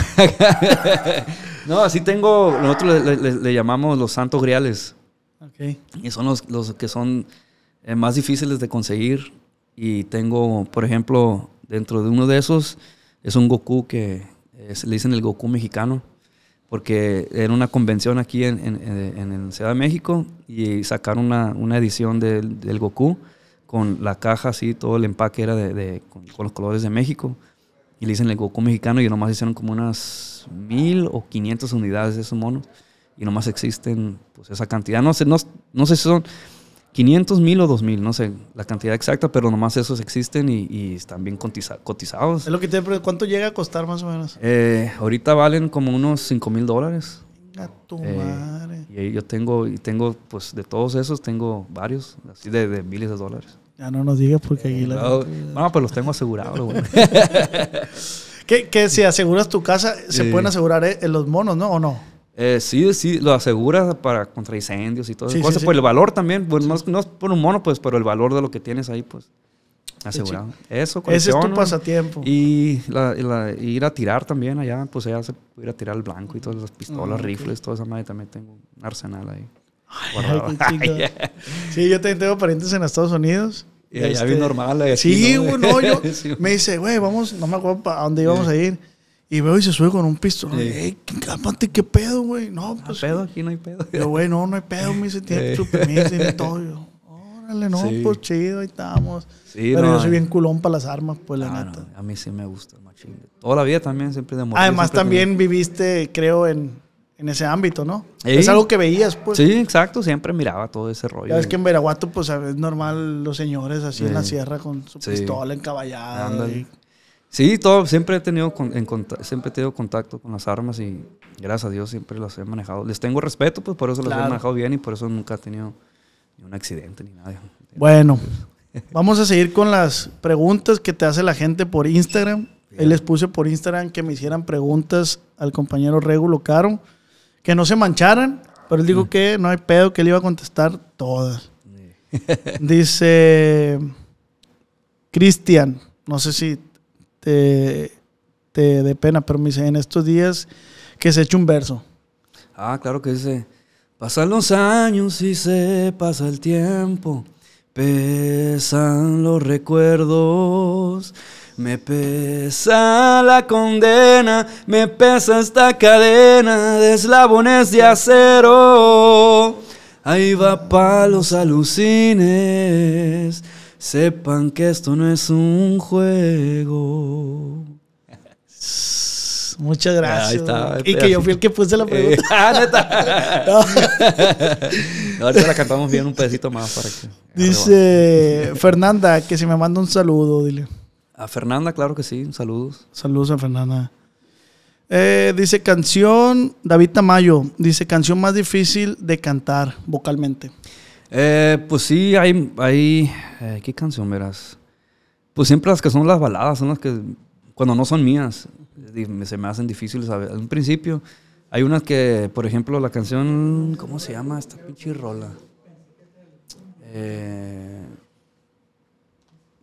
no, así tengo, nosotros le, llamamos los santos griales. Y son los, que son eh, más difíciles de conseguir. Y tengo, por ejemplo, dentro de uno de esos, es un Goku que eh, se le dicen el Goku mexicano porque era una convención aquí en, en, en, Ciudad de México y sacaron una, una edición del, del, Goku con la caja así, todo el empaque era de, con, los colores de México. Y le dicen el Goku mexicano y nomás hicieron como unas mil o quinientas unidades de esos monos. Y nomás existen pues, esa cantidad. No no, no sé si son 500 mil o 2 mil, no sé la cantidad exacta, pero nomás esos existen y, están bien cotizados. Es lo que te ¿cuánto llega a costar más o menos? Eh, ahorita valen como unos 5 mil dólares. tu eh, madre. Y yo tengo, y tengo, pues de todos esos, tengo varios, así de, miles de dólares. Ya no nos digas porque eh, ahí la. No, pues los tengo asegurados, güey. que, si aseguras tu casa, se pueden asegurar los monos, ¿no? ¿O no? Eh, sí, sí, lo aseguras para contra incendios y todo eso, pues el valor también, pues, no, por un mono, pues, pero el valor de lo que tienes ahí, pues, asegurado. Eso, Ese es tu pasatiempo. Y, ir a tirar también allá, pues allá se puede ir a tirar el blanco y todas las pistolas, ah, rifles, toda esa madre. También tengo un arsenal ahí. Sí, yo también tengo parientes en Estados Unidos. Y allá este, normal. sí, ¿no? no yo, me dice, güey, vamos, no me acuerdo a dónde íbamos a ir y veo y se sube con un pistón. Ey, qué pedo, güey. No, ah, pues. pedo, aquí no hay pedo. Yo, güey, no, no hay pedo, me dice, tiene su permiso y todo. órale, no, pues chido, ahí estamos. Sí, Pero yo soy eh. bien culón para las armas, pues, la neta. a mí sí me gusta, machín. Toda la vida también, siempre de morir, Además, también viviste, creo, en, en ese ámbito, ¿no? Es algo que veías, pues. Sí, exacto, siempre miraba todo ese rollo. Es que en Veraguato, pues, es normal los señores así en la sierra con su pistola encaballada. Y Sí, todo, siempre he tenido siempre tenido contacto con las armas y gracias a Dios siempre las he manejado. Les tengo respeto, pues por eso las he manejado bien y por eso nunca he tenido ni un accidente ni nada. Bueno, vamos a seguir con las preguntas que te hace la gente por Instagram. Él les puse por Instagram que me hicieran preguntas al compañero Regulo Caro, que no se mancharan, pero él dijo que no hay pedo, que él iba a contestar todas. Dice Cristian, no sé si te, te dé pena, pero me dice, en estos días que se eche un verso. Ah, claro que dice, pasan los años y se pasa el tiempo, pesan los recuerdos. Me pesa la condena, me pesa esta cadena de eslabones de acero. Ahí va los alucines, sepan que esto no es un juego. Muchas gracias. y que yo fui el que puse la eh, pregunta. ah, neta. la cantamos bien un pedacito más para que. Dice Fernanda que si me manda un saludo, dile. A Fernanda, claro que sí, saludos. Saludos a Fernanda. Eh, dice canción, David Tamayo, dice canción más difícil de cantar vocalmente. Eh, pues sí, hay, hay eh, ¿qué canción verás? Pues siempre las que son las baladas son las que, cuando no son mías, se me hacen difíciles. saber un principio, hay unas que, por ejemplo, la canción, ¿cómo se llama esta pinche rola? Eh,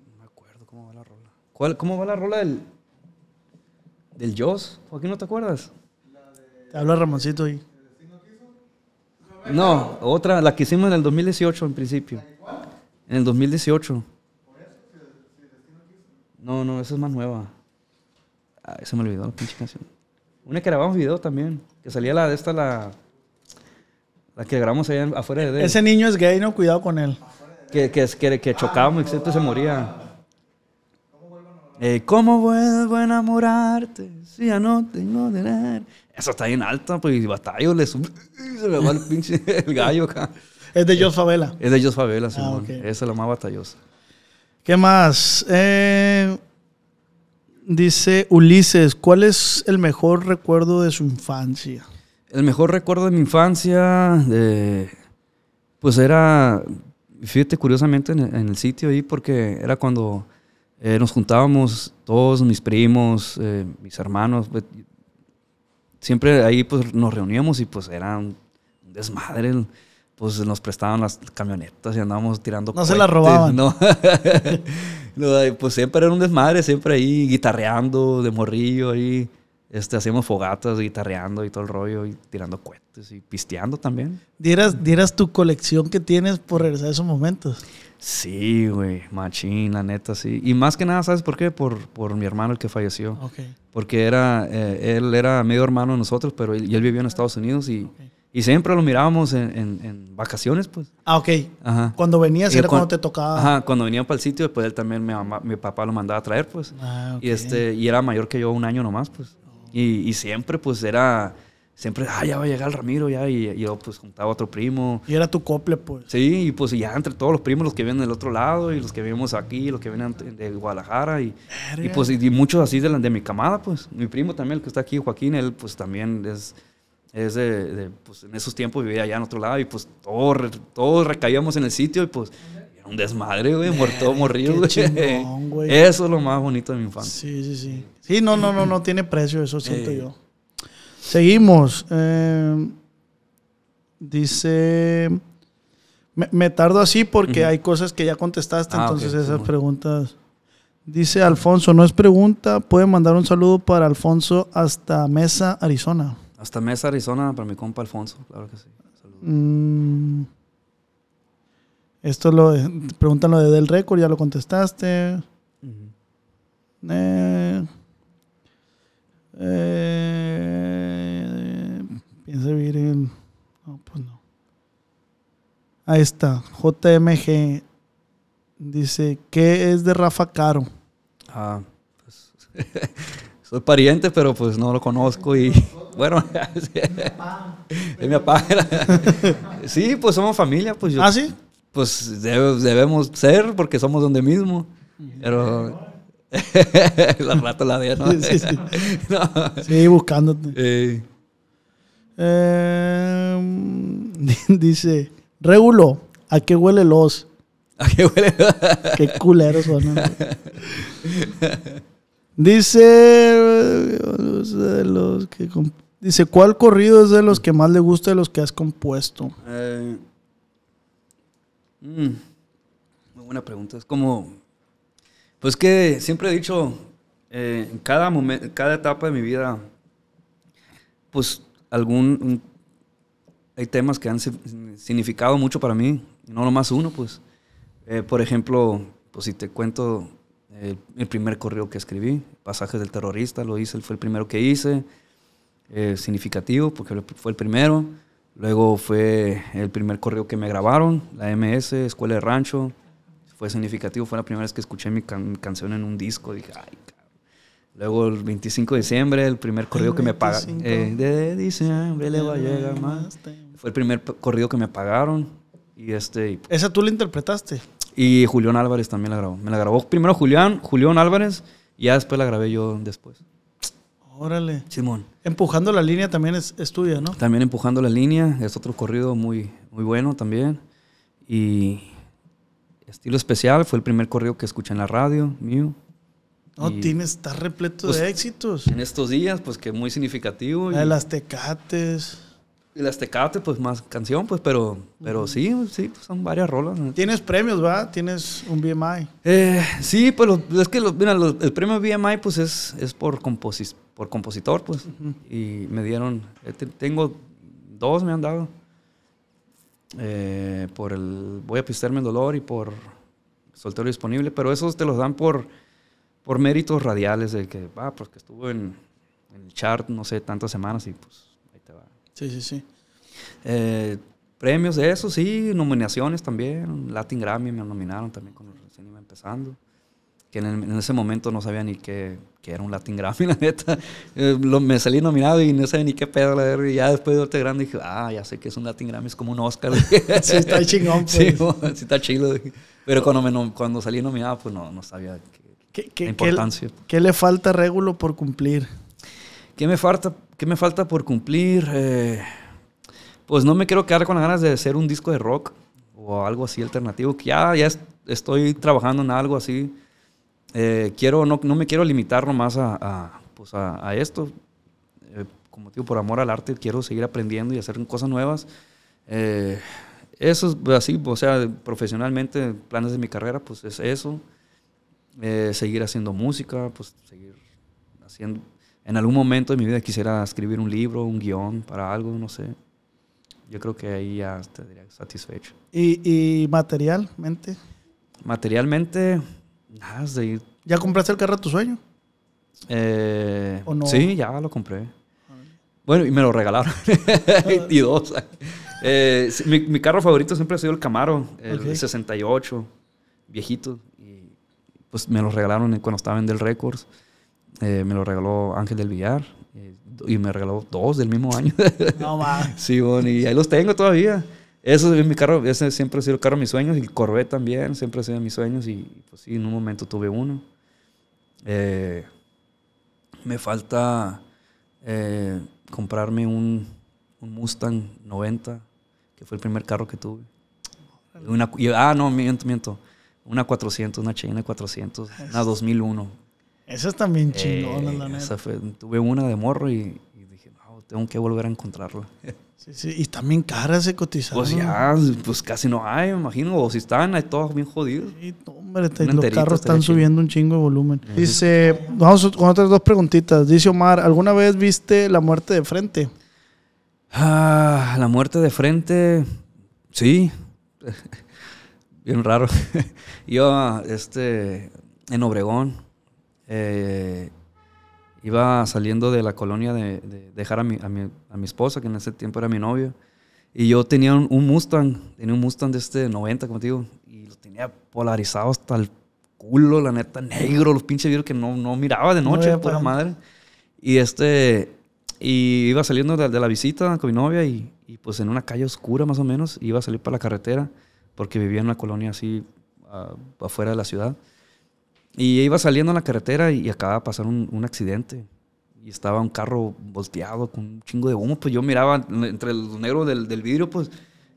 no me acuerdo cómo va la rola. ¿Cuál, ¿Cómo va la rola del, del Joss? ¿Joaquín, no te acuerdas? habla Ramoncito ahí. No, otra, la que hicimos en el 2018 en principio. ¿En el 2018. No, no, esa es más nueva. se me olvidó la pinche canción. Una que grabamos video también, que salía la de esta, la, la que grabamos allá afuera de... Ese niño es gay, no, cuidado con él. Que, que, que, que chocamos, se moría. ¿Cómo vuelvo a enamorarte? ¿Cómo vuelvo a enamorarte? Si ya no tengo dinero? Esa está bien alta, pues y le se me va el pinche gallo acá. Es de Jos Favela. Es de Jos Favela, sí. Ah, Esa es la más batallosa. ¿Qué más? Eh, dice Ulises, ¿cuál es el mejor recuerdo de su infancia? El mejor recuerdo de mi infancia, pues era, fíjate curiosamente en el, sitio ahí, porque era cuando eh, nos juntábamos todos, mis primos, eh, mis hermanos, pues, siempre ahí pues nos reuníamos y pues era un desmadre. Pues nos prestaban las camionetas y andábamos tirando. No se las robaban. No. pues siempre era un desmadre, siempre ahí guitarreando de morrillo ahí. Este, hacíamos fogatas, guitarreando y todo el rollo, y tirando cohetes y pisteando también. ¿Dieras, dieras tu colección que tienes por regresar a esos momentos? Sí, güey, machín, la neta, sí. Y más que nada, ¿sabes por qué? Por, por mi hermano el que falleció. Okay. Porque era, eh, él era medio hermano de nosotros, pero él, vivía en Estados Unidos y, y siempre lo mirábamos en, vacaciones, pues. Ah, ok. Ajá. Cuando venías era cuando, te tocaba. Ajá, cuando venía para el sitio, pues él también, mi, papá lo mandaba a traer, pues. Ah, y, este, y era mayor que yo un año nomás, pues. Oh. Y, y siempre, pues, era siempre, ah, ya va a llegar el Ramiro, ya. Y, yo, pues, juntaba a otro primo. Y era tu cople, pues. Sí, y pues ya entre todos los primos, los que vienen del otro lado, y los que vivimos aquí, los que vienen de Guadalajara, y, y pues, y, muchos así de, la, de mi camada, pues. Mi primo también, el que está aquí, Joaquín, él, pues, también es. es de, pues, en esos tiempos vivía allá en otro lado, y pues todos, todos recaíamos en el sitio, y pues era un desmadre, güey, muerto, morrido, güey. güey. Eso es lo más bonito de mi infancia. Sí, sí, sí. Sí, no, no, no, no tiene precio, eso siento yo. Seguimos. Eh, dice. Me, tardo así porque hay cosas que ya contestaste, ah, entonces esas preguntas. Dice Alfonso, no es pregunta, puede mandar un saludo para Alfonso hasta Mesa, Arizona. Hasta Mesa, Arizona, para mi compa Alfonso, claro que sí. Mm, esto lo eh, preguntan lo de Del Record, ya lo contestaste. eh. eh Piensa vivir No, pues no. Ahí está. JMG dice: ¿Qué es de Rafa Caro? Ah, pues, soy pariente, pero pues no lo conozco y bueno, es mi papá. sí, pues somos familia, pues yo. ¿Ah, sí? Pues debemos ser porque somos donde mismo. Pero la rata la de ¿no? sí, sí, sí, buscándote. Eh, Em, dice, Regulo, ¿a qué huele los? ¿A qué huele los? qué culeros son. dice, los dice, ¿cuál corrido es de los que más le gusta de los que has compuesto? Eh, mm, muy buena pregunta. Es como, pues que siempre he dicho, eh, en cada, momento, cada etapa de mi vida, pues algún... hay temas que han significado mucho para mí, no nomás uno, pues. Eh, por ejemplo, pues si te cuento el, primer correo que escribí, Pasajes del Terrorista, lo hice, fue el primero que hice, eh, significativo, porque fue el primero. Luego fue el primer correo que me grabaron, la MS, Escuela de Rancho. Fue significativo, fue la primera vez que escuché mi, mi canción en un disco. Dije, ay, Luego el 25 de diciembre, el primer corrido que me pagaron. Eh, de diciembre Fue el primer corrido que me pagaron. Y este, ¿Esa tú la interpretaste? Y Julián Álvarez también la grabó. Me la grabó primero Julián, Julián Álvarez, y ya después la grabé yo después. Órale. Simón. Empujando la línea también es, tuya, ¿no? También empujando la línea. Es otro corrido muy, muy bueno también. Y estilo especial fue el primer corrido que escuché en la radio mío. No, tienes, está repleto de pues, éxitos. En estos días, pues que muy significativo. La de las tecates. Y las tecates, pues más canción, pues, pero, pero sí, sí, pues, son varias rolas. Tienes premios, ¿va? Tienes un BMI. Eh, sí, pues es que, mira, el premio BMI, pues es, es por, por compositor, pues. Y me dieron, eh, tengo dos, me han dado. Eh, por el Voy a Pistarme el dolor y por Soltero Disponible, pero esos te los dan por por méritos radiales de que, ah, pues estuvo en, el chart, no sé, tantas semanas y pues ahí te va. Sí, sí, sí. Eh, premios de eso, sí, nominaciones también. Latin Grammy me nominaron también cuando recién iba empezando. Que en, ese momento no sabía ni qué, qué, era un Latin Grammy, la neta. Eh, me salí nominado y no sabía ni qué pedo. La y ya después de verte grande dije, ah, ya sé que es un Latin Grammy, es como un Oscar. sí, está chingón. Sí, pues. sí, está chido. Pero cuando, me, cuando salí nominado, pues no, no sabía qué ¿Qué, qué, ¿qué, le falta a Régulo por cumplir? ¿Qué me falta, qué me falta por cumplir? Eh, pues no me quiero quedar con las ganas de hacer un disco de rock o algo así alternativo. Ya, ya estoy trabajando en algo así. Eh, quiero, no, no, me quiero limitar nomás a, a, pues a, esto. Eh, como digo, por amor al arte, quiero seguir aprendiendo y hacer cosas nuevas. eso es así, o sea, profesionalmente, planes de mi carrera, pues es eso. Eh, seguir haciendo música, pues seguir haciendo... En algún momento de mi vida quisiera escribir un libro, un guión para algo, no sé. Yo creo que ahí ya estaría satisfecho. ¿Y, materialmente? Materialmente, nada, ¿Ya compraste el carro de tu sueño? Eh, sí, ya lo compré. Ah. Bueno, y me lo regalaron. 22 ah. eh, mi, carro favorito siempre ha sido el Camaro, el 68, viejito. Pues, me los regalaron cuando estaba en Del Records. Eh, me lo regaló Ángel del Villar. Eh, y me regaló dos del mismo año. No sí, bueno, y ahí los tengo todavía. Eso es mi carro, ese siempre ha sido el carro de mis sueños. Y el Corvette también, siempre ha sido de mis sueños. Y pues sí, en un momento tuve uno. Eh, me falta comprarme un, Mustang 90, que fue el primer carro que tuve. Una, ah, no, miento, miento. Una 400, una Cheyenne 400, una 2001. Esa está bien eh, chingona, la neta. tuve una de morro y, dije, tengo que volver a encontrarla. Sí, sí, y también caras de cotizador. Pues ya, pues casi no hay, me imagino. O si están, hay todos bien jodidos. Sí, hombre, los carros están subiendo un chingo de volumen. Dice, vamos con otras dos preguntitas. Dice Omar, ¿alguna vez viste la muerte de frente? Ah, la muerte de frente, sí. bien raro. Yo, este, en Obregón, eh, iba saliendo de la colonia de, dejar a mi, a, mi, a mi, esposa, que en ese tiempo era mi novio. Y yo tenía un, Mustang, tenía un Mustang de este 90, como te digo, y lo tenía polarizado hasta el culo, la neta, negro, los pinches vidrios que no, no miraba de noche, pura madre. Y este, y iba saliendo de, la visita con mi novia y, y pues en una calle oscura más o menos, iba a salir para la carretera porque vivía en una colonia así afuera de la ciudad. Y iba saliendo a la carretera y acababa de pasar un, accidente. Y estaba un carro volteado con un chingo de humo. Pues yo miraba entre el negro del, vidrio, pues,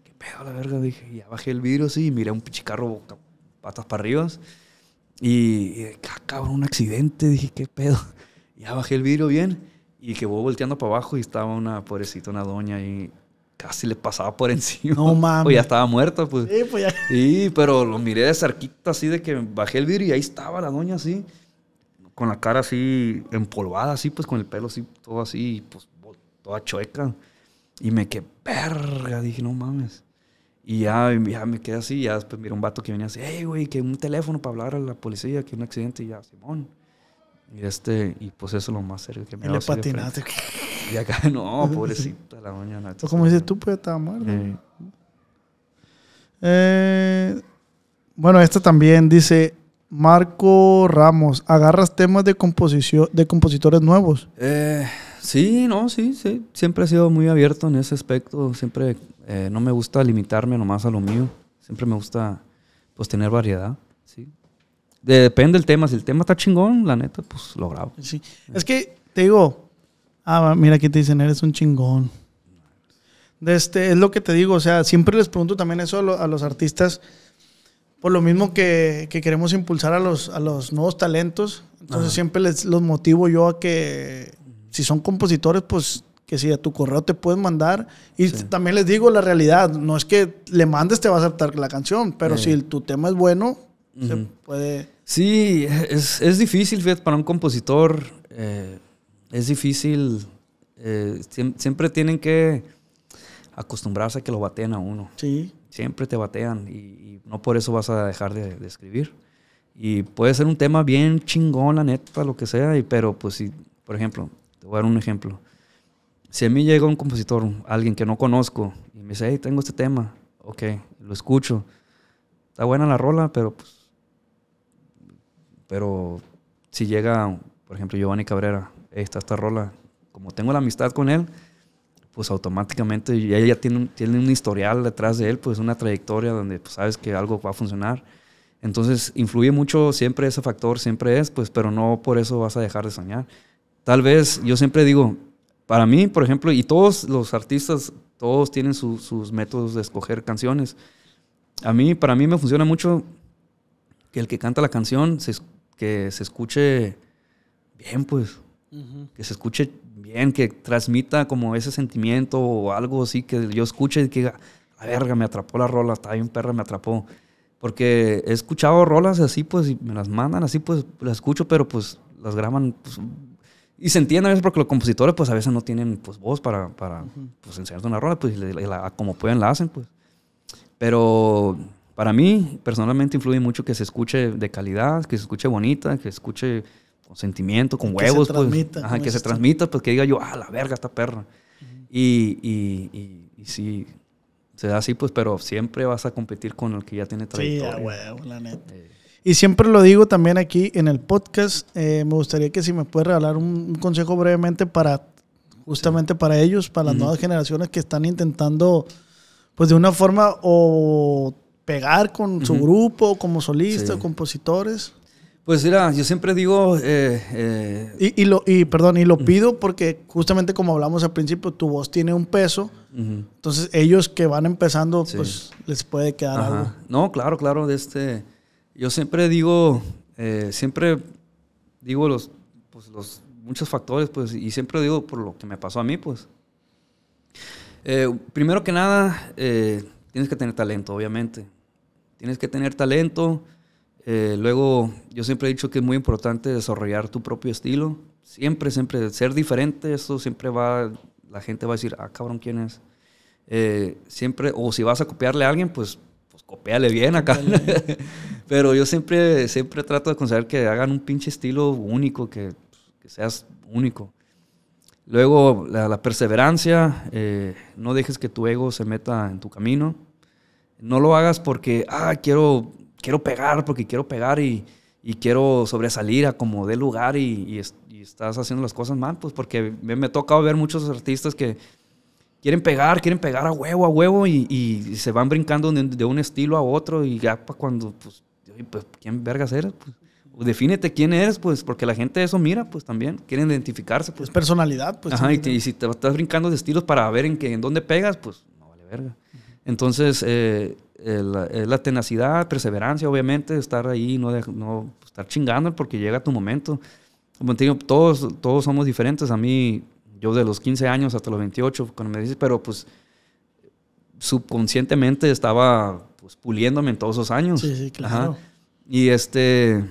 qué pedo la verga. Dije, ya bajé el vidrio, sí, y miré un pinche carro patas para arriba. Y, ah, cabrón, un accidente. Dije, qué pedo. Ya bajé el vidrio bien. Y que voy volteando para abajo y estaba una pobrecita, una doña ahí casi le pasaba por encima. No mames. Pues ya estaba muerta, pues. Sí, pues ya. pero lo miré de cerquita, así de que bajé el vidrio y ahí estaba la doña, así. Con la cara así empolvada, así, pues con el pelo así, todo así, pues toda chueca. Y me quedé, verga, dije, no mames. Y ya, ya me quedé así, ya después miré un vato que venía así, hey, güey, que un teléfono para hablar a la policía, que un accidente, y ya, Simón. Y, este, y pues eso es lo más serio que me Y le patinaste. Y acá, no, pobrecita la mañana. como dices tú, pues está mal eh, bueno, esta también dice Marco Ramos. ¿Agarras temas de, composición, de compositores nuevos? Eh, sí, no, sí, sí. Siempre he sido muy abierto en ese aspecto. Siempre eh, no me gusta limitarme nomás a lo mío. Siempre me gusta pues tener variedad, ¿sí? depende del tema. Si el tema está chingón, la neta, pues lo grabo. Sí. Es que te digo, ah, mira aquí te dicen, eres un chingón. De este, es lo que te digo, o sea, siempre les pregunto también eso a, los artistas, por lo mismo que, queremos impulsar a los, a los nuevos talentos, entonces siempre les, los motivo yo a que si son compositores, pues que si a tu correo te pueden mandar. Y también les digo la realidad, no es que le mandes te va a aceptar la canción, pero si tu tema es bueno, se puede... Sí, es, es difícil, para un compositor eh, es difícil. Eh, siempre tienen que acostumbrarse a que lo baten a uno. Sí. Siempre te batean y, no por eso vas a dejar de, escribir. Y puede ser un tema bien chingón, la neta, lo que sea, y, pero pues si, por ejemplo, te voy a dar un ejemplo. Si a mí llega un compositor, alguien que no conozco, y me dice, hey, tengo este tema, ok, lo escucho. Está buena la rola, pero pues pero si llega, por ejemplo, Giovanni Cabrera, esta, esta rola, como tengo la amistad con él, pues automáticamente ella ya tiene un, tiene un historial detrás de él, pues una trayectoria donde pues, sabes que algo va a funcionar. Entonces, influye mucho siempre ese factor, siempre es, pues, pero no por eso vas a dejar de soñar. Tal vez, yo siempre digo, para mí, por ejemplo, y todos los artistas, todos tienen sus métodos de escoger canciones. A mí, para mí me funciona mucho que el que canta la canción se, que se escuche bien, pues. Que se escuche bien, que transmita como ese sentimiento o algo así, que yo escuche y que diga, la verga, me atrapó la rola, está ahí un perro, me atrapó. Porque he escuchado rolas así, pues, y me las mandan así, pues, las escucho, pero pues las graban, pues, y se entiende a veces porque los compositores, pues, a veces no tienen, pues, voz para, para pues, enseñarte una rola, pues, y como pueden la hacen, pues. Pero para mí, personalmente, influye mucho que se escuche de calidad, que se escuche bonita, que se escuche con sentimiento, con que huevos. Se pues. transmita, ajá, que se transmita, pues que diga yo, ah, la verga, esta perra. y, y, se da así, pues, pero siempre vas a competir con el que ya tiene trayectoria. Sí, la neta. Eh. Y siempre lo digo también aquí en el podcast, eh, me gustaría que si me puedes regalar un, consejo brevemente para, justamente para ellos, para las nuevas generaciones que están intentando pues de una forma o pegar con su grupo, como solista, compositores? Pues mira, yo siempre digo... Eh, eh, y, lo, y perdón, y lo pido porque justamente como hablamos al principio, tu voz tiene un peso. Entonces ellos que van empezando, pues les puede quedar algo. No, claro, claro. De este, yo siempre digo, eh, siempre digo los, pues, los muchos factores, pues, y siempre digo por lo que me pasó a mí, pues. primero que nada, tienes que tener talento, obviamente. Tienes que tener talento. Eh, luego, yo siempre he dicho que es muy importante desarrollar tu propio estilo. Siempre, siempre, ser diferente, eso siempre va, la gente va a decir, ah, cabrón, ¿quién es? Eh, siempre, o si vas a copiarle a alguien, pues, pues copiale bien acá. Pero yo siempre, siempre trato de conseguir que hagan un pinche estilo único, que, que seas único. Luego, la, perseverancia, eh, no dejes que tu ego se meta en tu camino no lo hagas porque, ah, quiero, quiero pegar, porque quiero pegar y, quiero sobresalir a como de lugar y, estás haciendo las cosas mal, pues porque me, me, ha tocado ver muchos artistas que quieren pegar, quieren pegar a huevo, a huevo y, se van brincando de, un estilo a otro y ya para cuando, pues, pues, ¿quién vergas eres? Pues, defínete quién eres, pues, porque la gente eso mira, pues también, quieren identificarse. Pues. Es personalidad, pues. Ajá, y, si te estás brincando de estilos para ver en, en dónde pegas, pues, no vale verga. Entonces, eh, eh, la, tenacidad, perseverancia, obviamente, estar ahí, no, no estar chingando porque llega tu momento. Como te todos, todos somos diferentes. A mí, yo de los 15 años hasta los 28, cuando me dices, pero pues subconscientemente estaba pues, puliéndome en todos esos años. Sí, sí, claro. Y este,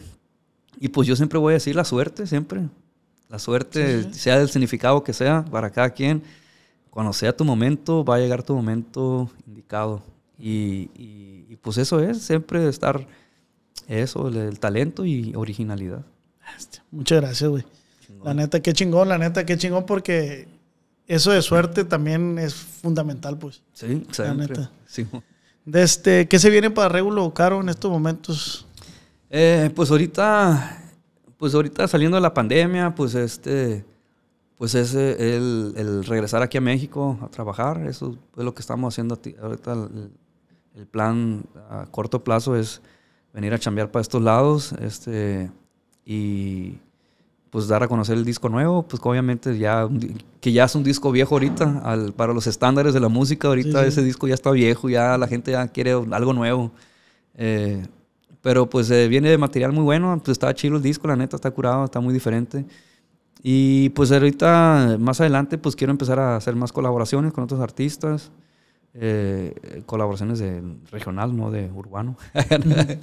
y pues yo siempre voy a decir la suerte, siempre. La suerte, sea del significado que sea, para cada quien cuando sea tu momento, va a llegar tu momento indicado. Y, pues eso es, siempre estar eso, el, talento y originalidad. Muchas gracias, güey. La neta, qué chingón, la neta, qué chingón, porque eso de suerte también es fundamental, pues. Sí, siempre. La neta. Sí. Desde, este, ¿Qué se viene para Regulo Caro en estos momentos? Eh, pues ahorita, pues ahorita saliendo de la pandemia, pues este pues es eh, el, regresar aquí a México a trabajar. Eso es lo que estamos haciendo ahorita. El, plan a corto plazo es venir a chambear para estos lados este, y pues dar a conocer el disco nuevo, pues obviamente ya, que ya es un disco viejo ahorita, para los estándares de la música, ahorita ese disco ya está viejo, ya la gente ya quiere algo nuevo. Eh, pero pues eh, viene de material muy bueno, pues está chido el disco, la neta está curado, está muy diferente. Y pues ahorita, más adelante, pues quiero empezar a hacer más colaboraciones con otros artistas. Eh, colaboraciones de regional, no de urbano.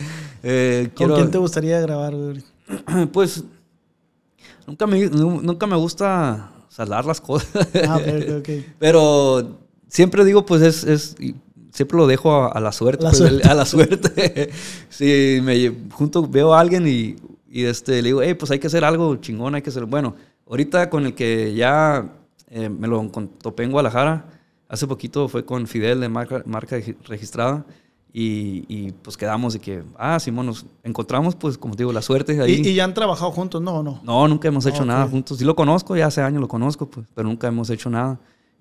Eh, ¿Con quién te gustaría grabar? pues nunca me, gusta salar las cosas. Ah, Pero siempre digo, pues es, siempre lo dejo a, la suerte. a la pues, suerte. si me junto, veo a alguien y y este, le digo, hey, pues hay que hacer algo chingón, hay que hacer. Bueno, ahorita con el que ya eh, me lo topé en Guadalajara, hace poquito fue con Fidel de marca, registrada. Y, y, pues quedamos de que, ah, Simón, nos encontramos, pues como te digo, la suerte de ahí. ¿Y, ¿Y, ya han trabajado juntos, no no? No, nunca hemos ah, hecho nada juntos. Sí lo conozco, ya hace años lo conozco, pues, pero nunca hemos hecho nada.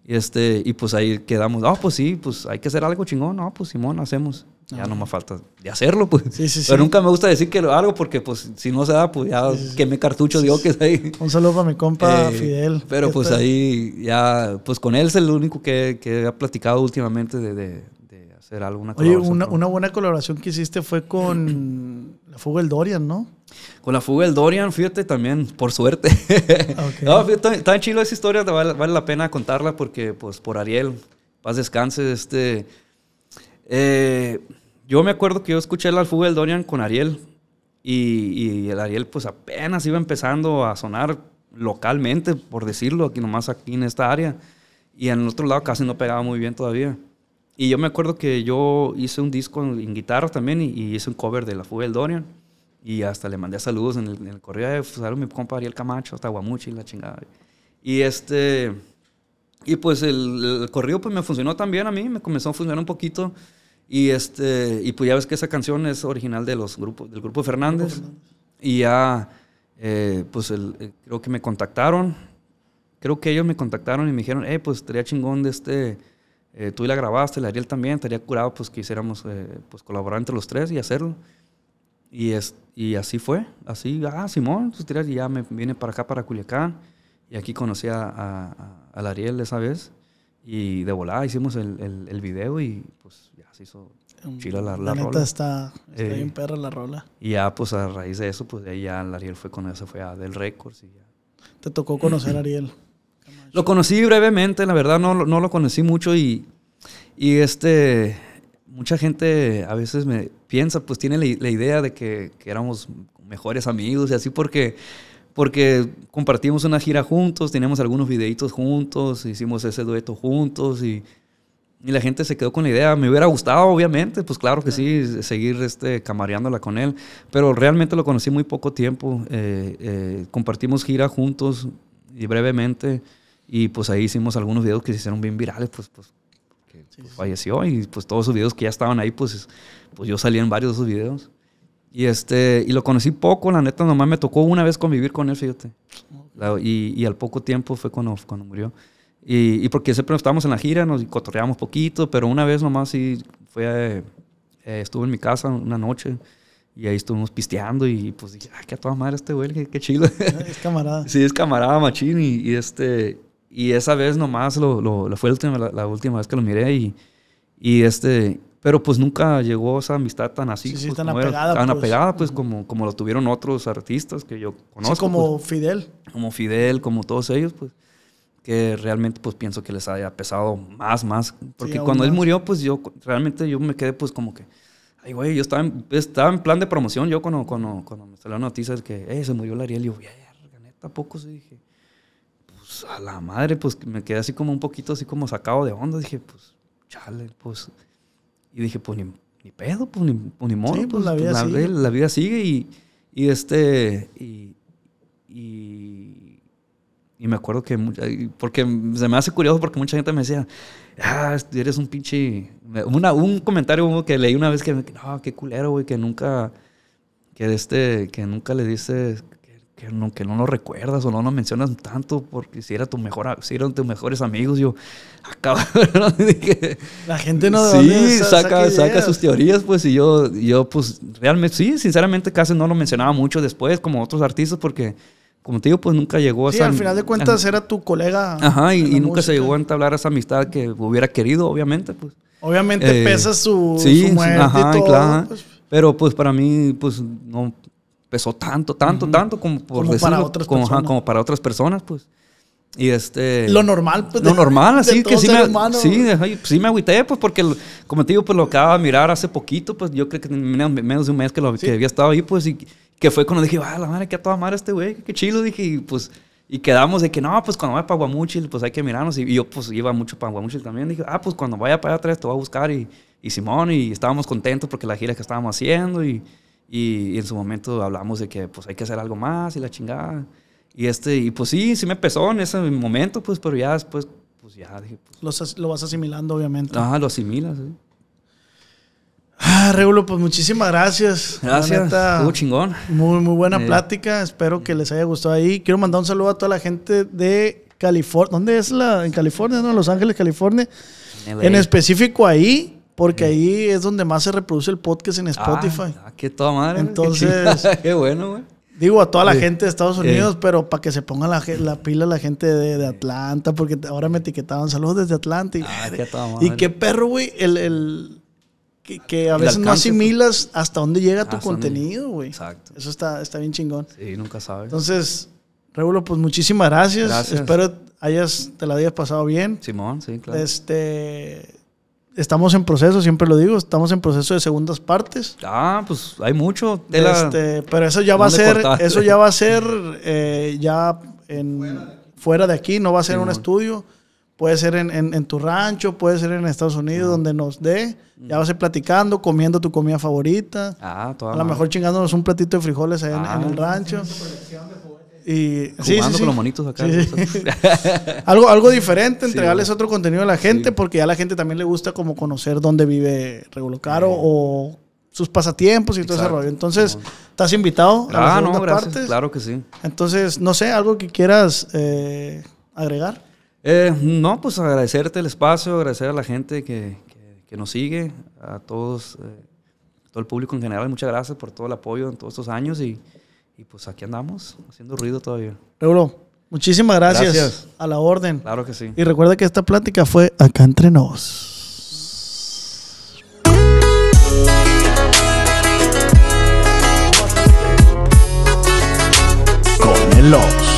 Y, este, y pues ahí quedamos, ah, pues sí, pues hay que hacer algo chingón, no, pues Simón, hacemos. Ya no me falta de hacerlo, pues. Pero nunca me gusta decir que lo hago porque, pues, si no se da, pues ya que me cartucho dio que es ahí. Un saludo para mi compa eh, Fidel. Pero pues ahí ya, pues con él es el único que, que ha platicado últimamente de, de, hacer alguna Oye, una, buena colaboración que hiciste fue con La Fuga Dorian, ¿no? Con la fuga del Dorian, fíjate también, por suerte. tan chilo esa historia, vale, la pena contarla porque, pues, por Ariel, paz descanse, este... Eh, yo me acuerdo que yo escuché la fuga del Dorian con Ariel y, el Ariel pues apenas iba empezando a sonar localmente, por decirlo, aquí nomás aquí en esta área. Y en el otro lado casi no pegaba muy bien todavía. Y yo me acuerdo que yo hice un disco en, guitarra también y, y, hice un cover de la fuga del Dorian. Y hasta le mandé saludos en el, correo de pues, mi compa Ariel Camacho, hasta Guamuchi, la chingada. Y este. Y pues el, correo pues me funcionó también a mí, me comenzó a funcionar un poquito. Y este. Y pues ya ves que esa canción es original de los grupos, del grupo Fernández. Y ya. Eh, pues eh, creo que me contactaron. Creo que ellos me contactaron y me dijeron, eh, pues estaría chingón de este. Eh, tú y la grabaste, la Ariel también, estaría curado pues que hiciéramos, pues colaborar entre los tres y hacerlo. Y, es, y así fue, así, ah, Simón, pues, tiras y ya me viene para acá, para Culiacán, y aquí conocí a, a, Ariel esa vez, y de volada hicimos el, el, video y pues ya se hizo mm, chila la, la, la rola. está, está eh, bien perra la rola. Y ya, pues a raíz de eso, pues ahí ya Ariel fue con eso, fue a Del Records y ¿Te tocó conocer a Ariel? Lo conocí brevemente, la verdad no, no lo conocí mucho y, y este, mucha gente a veces me piensa, pues tiene la, idea de que, éramos mejores amigos y así porque, porque compartimos una gira juntos, teníamos algunos videitos juntos, hicimos ese dueto juntos y, la gente se quedó con la idea. Me hubiera gustado, obviamente, pues claro que sí, seguir este, camareándola con él, pero realmente lo conocí muy poco tiempo. Eh, eh, compartimos gira juntos y brevemente. Y pues ahí hicimos algunos videos que se hicieron bien virales, pues, pues pues, falleció y pues todos sus videos que ya estaban ahí, pues, pues yo salí en varios de sus videos. Y, este, y lo conocí poco, la neta, nomás me tocó una vez convivir con él, fíjate. y, y, al poco tiempo fue cuando, cuando murió. Y, y, porque siempre estábamos en la gira, nos cotorreamos poquito, pero una vez nomás sí fue, eh, estuvo en mi casa una noche y ahí estuvimos pisteando y pues dije, ay, que a toda madre este güey, qué, chido. Ah, es camarada. sí, es camarada machín y, y este, y esa vez nomás lo, lo, fue la última, la, última, vez que lo miré y, y este, pero pues nunca llegó esa amistad tan así. Pues tan apegada. tan pues, pues, como, como lo tuvieron otros artistas que yo conozco. Sí, como pues. Fidel. Como Fidel, como todos ellos, pues, que realmente pues pienso que les haya pesado más, más. Porque cuando él murió, pues yo realmente yo me quedé pues como que, ay güey, yo estaba en, estaba en plan de promoción, yo cuando, cuando, cuando me salió la noticia de que, eh, se murió el Ariel, yo, neta, poco se dije pues, a la madre, pues me quedé así como un poquito así como sacado de onda. Dije, pues, chale, pues. Y dije, pues ni, pedo, pues ni, pues, pues, pues, la, vida sigue. La, vida sigue y, y este. Y, y, me acuerdo que. Porque se me hace curioso porque mucha gente me decía, ah, eres un pinche. un comentario que leí una vez que, no, qué culero, güey, que nunca. Que, este, que nunca le dices que no, que no lo recuerdas o no lo mencionas tanto porque si era tu mejor si eran tus mejores amigos yo acaba la gente no sí saca saca, sus teorías pues y yo yo pues realmente sí sinceramente casi no lo mencionaba mucho después como otros artistas porque como te digo pues nunca llegó a sí, al final de cuentas era tu colega ajá y, nunca se llegó a entablar esa amistad que hubiera querido obviamente pues obviamente eh, pesa su, sí, muerte todo, claro. Pues. pero pues para mí pues no pesó tanto, tanto, tanto como por como para otras como, personas. como para otras personas, pues. Y este... Lo normal, pues. Lo normal, así que sí me, sí, sí me agüité, pues, porque, como te digo, pues lo acababa de mirar hace poquito, pues yo creo que menos de un mes que, lo, que había estado ahí, pues, y que fue cuando dije, va ah, la madre, que a toda madre este güey, qué chilo, dije, y pues, y quedamos de que, no, pues cuando vaya para Guamuchil, pues hay que mirarnos, y, yo pues iba mucho para Guamuchil también, dije, ah, pues cuando vaya para allá atrás te voy a buscar, y, y Simón, y estábamos contentos porque la gira que estábamos haciendo, y y, en su momento hablamos de que pues hay que hacer algo más y la chingada. Y este, y pues sí, sí me pesó en ese momento, pues, pero ya después, pues ya pues, lo vas asimilando, obviamente. Ajá, lo asimilas, Ah, Regulo, pues muchísimas gracias. Gracias. Estuvo chingón. Muy, muy buena plática. Espero que les haya gustado ahí. Quiero mandar un saludo a toda la gente de California. ¿Dónde es la? En California, ¿no? Los Ángeles, California. en específico ahí porque mm. ahí es donde más se reproduce el podcast en Spotify. Ah, ah qué toda madre. Entonces. Qué, bueno, güey. Digo a toda la gente de Estados Unidos, pero para que se ponga la, pila la gente de, Atlanta, porque ahora me etiquetaban saludos desde Atlanta. Y, ah, qué y qué perro, güey, el, que, a veces no pues. asimilas hasta dónde llega tu contenido, güey. Exacto. Eso está, está bien chingón. Sí, nunca sabes. Entonces, Regulo, pues muchísimas gracias. gracias. Espero hayas, te la hayas pasado bien. Simón, sí, claro. Este estamos en proceso, siempre lo digo, estamos en proceso de segundas partes. Ah, pues hay mucho. Este, pero eso ya va a ser, eso ya va a ser eh, ya en, fuera, de aquí, no va a ser un estudio. Puede ser en, tu rancho, puede ser en Estados Unidos, donde nos dé. Mm. Ya vas a ir platicando, comiendo tu comida favorita. Ah, a lo mejor chingándonos un platito de frijoles ahí en, el ah. rancho. Y, Jugando con los monitos acá. algo, algo diferente, entregarles otro contenido a la gente, porque a la gente también le gusta como conocer dónde vive Regulo Caro o sus pasatiempos y todo ese rollo. Entonces, estás invitado a la ah, segunda parte. Claro que sí. Entonces, no sé, algo que quieras eh, agregar. Eh, no, pues agradecerte el espacio, agradecer a la gente que, que, nos sigue, a todos, eh, todo el público en general. Muchas gracias por todo el apoyo en todos estos años y y pues aquí andamos, haciendo ruido todavía. Euro, muchísimas gracias, A la orden. Claro que sí. Y recuerda que esta plática fue acá entre nos. Con el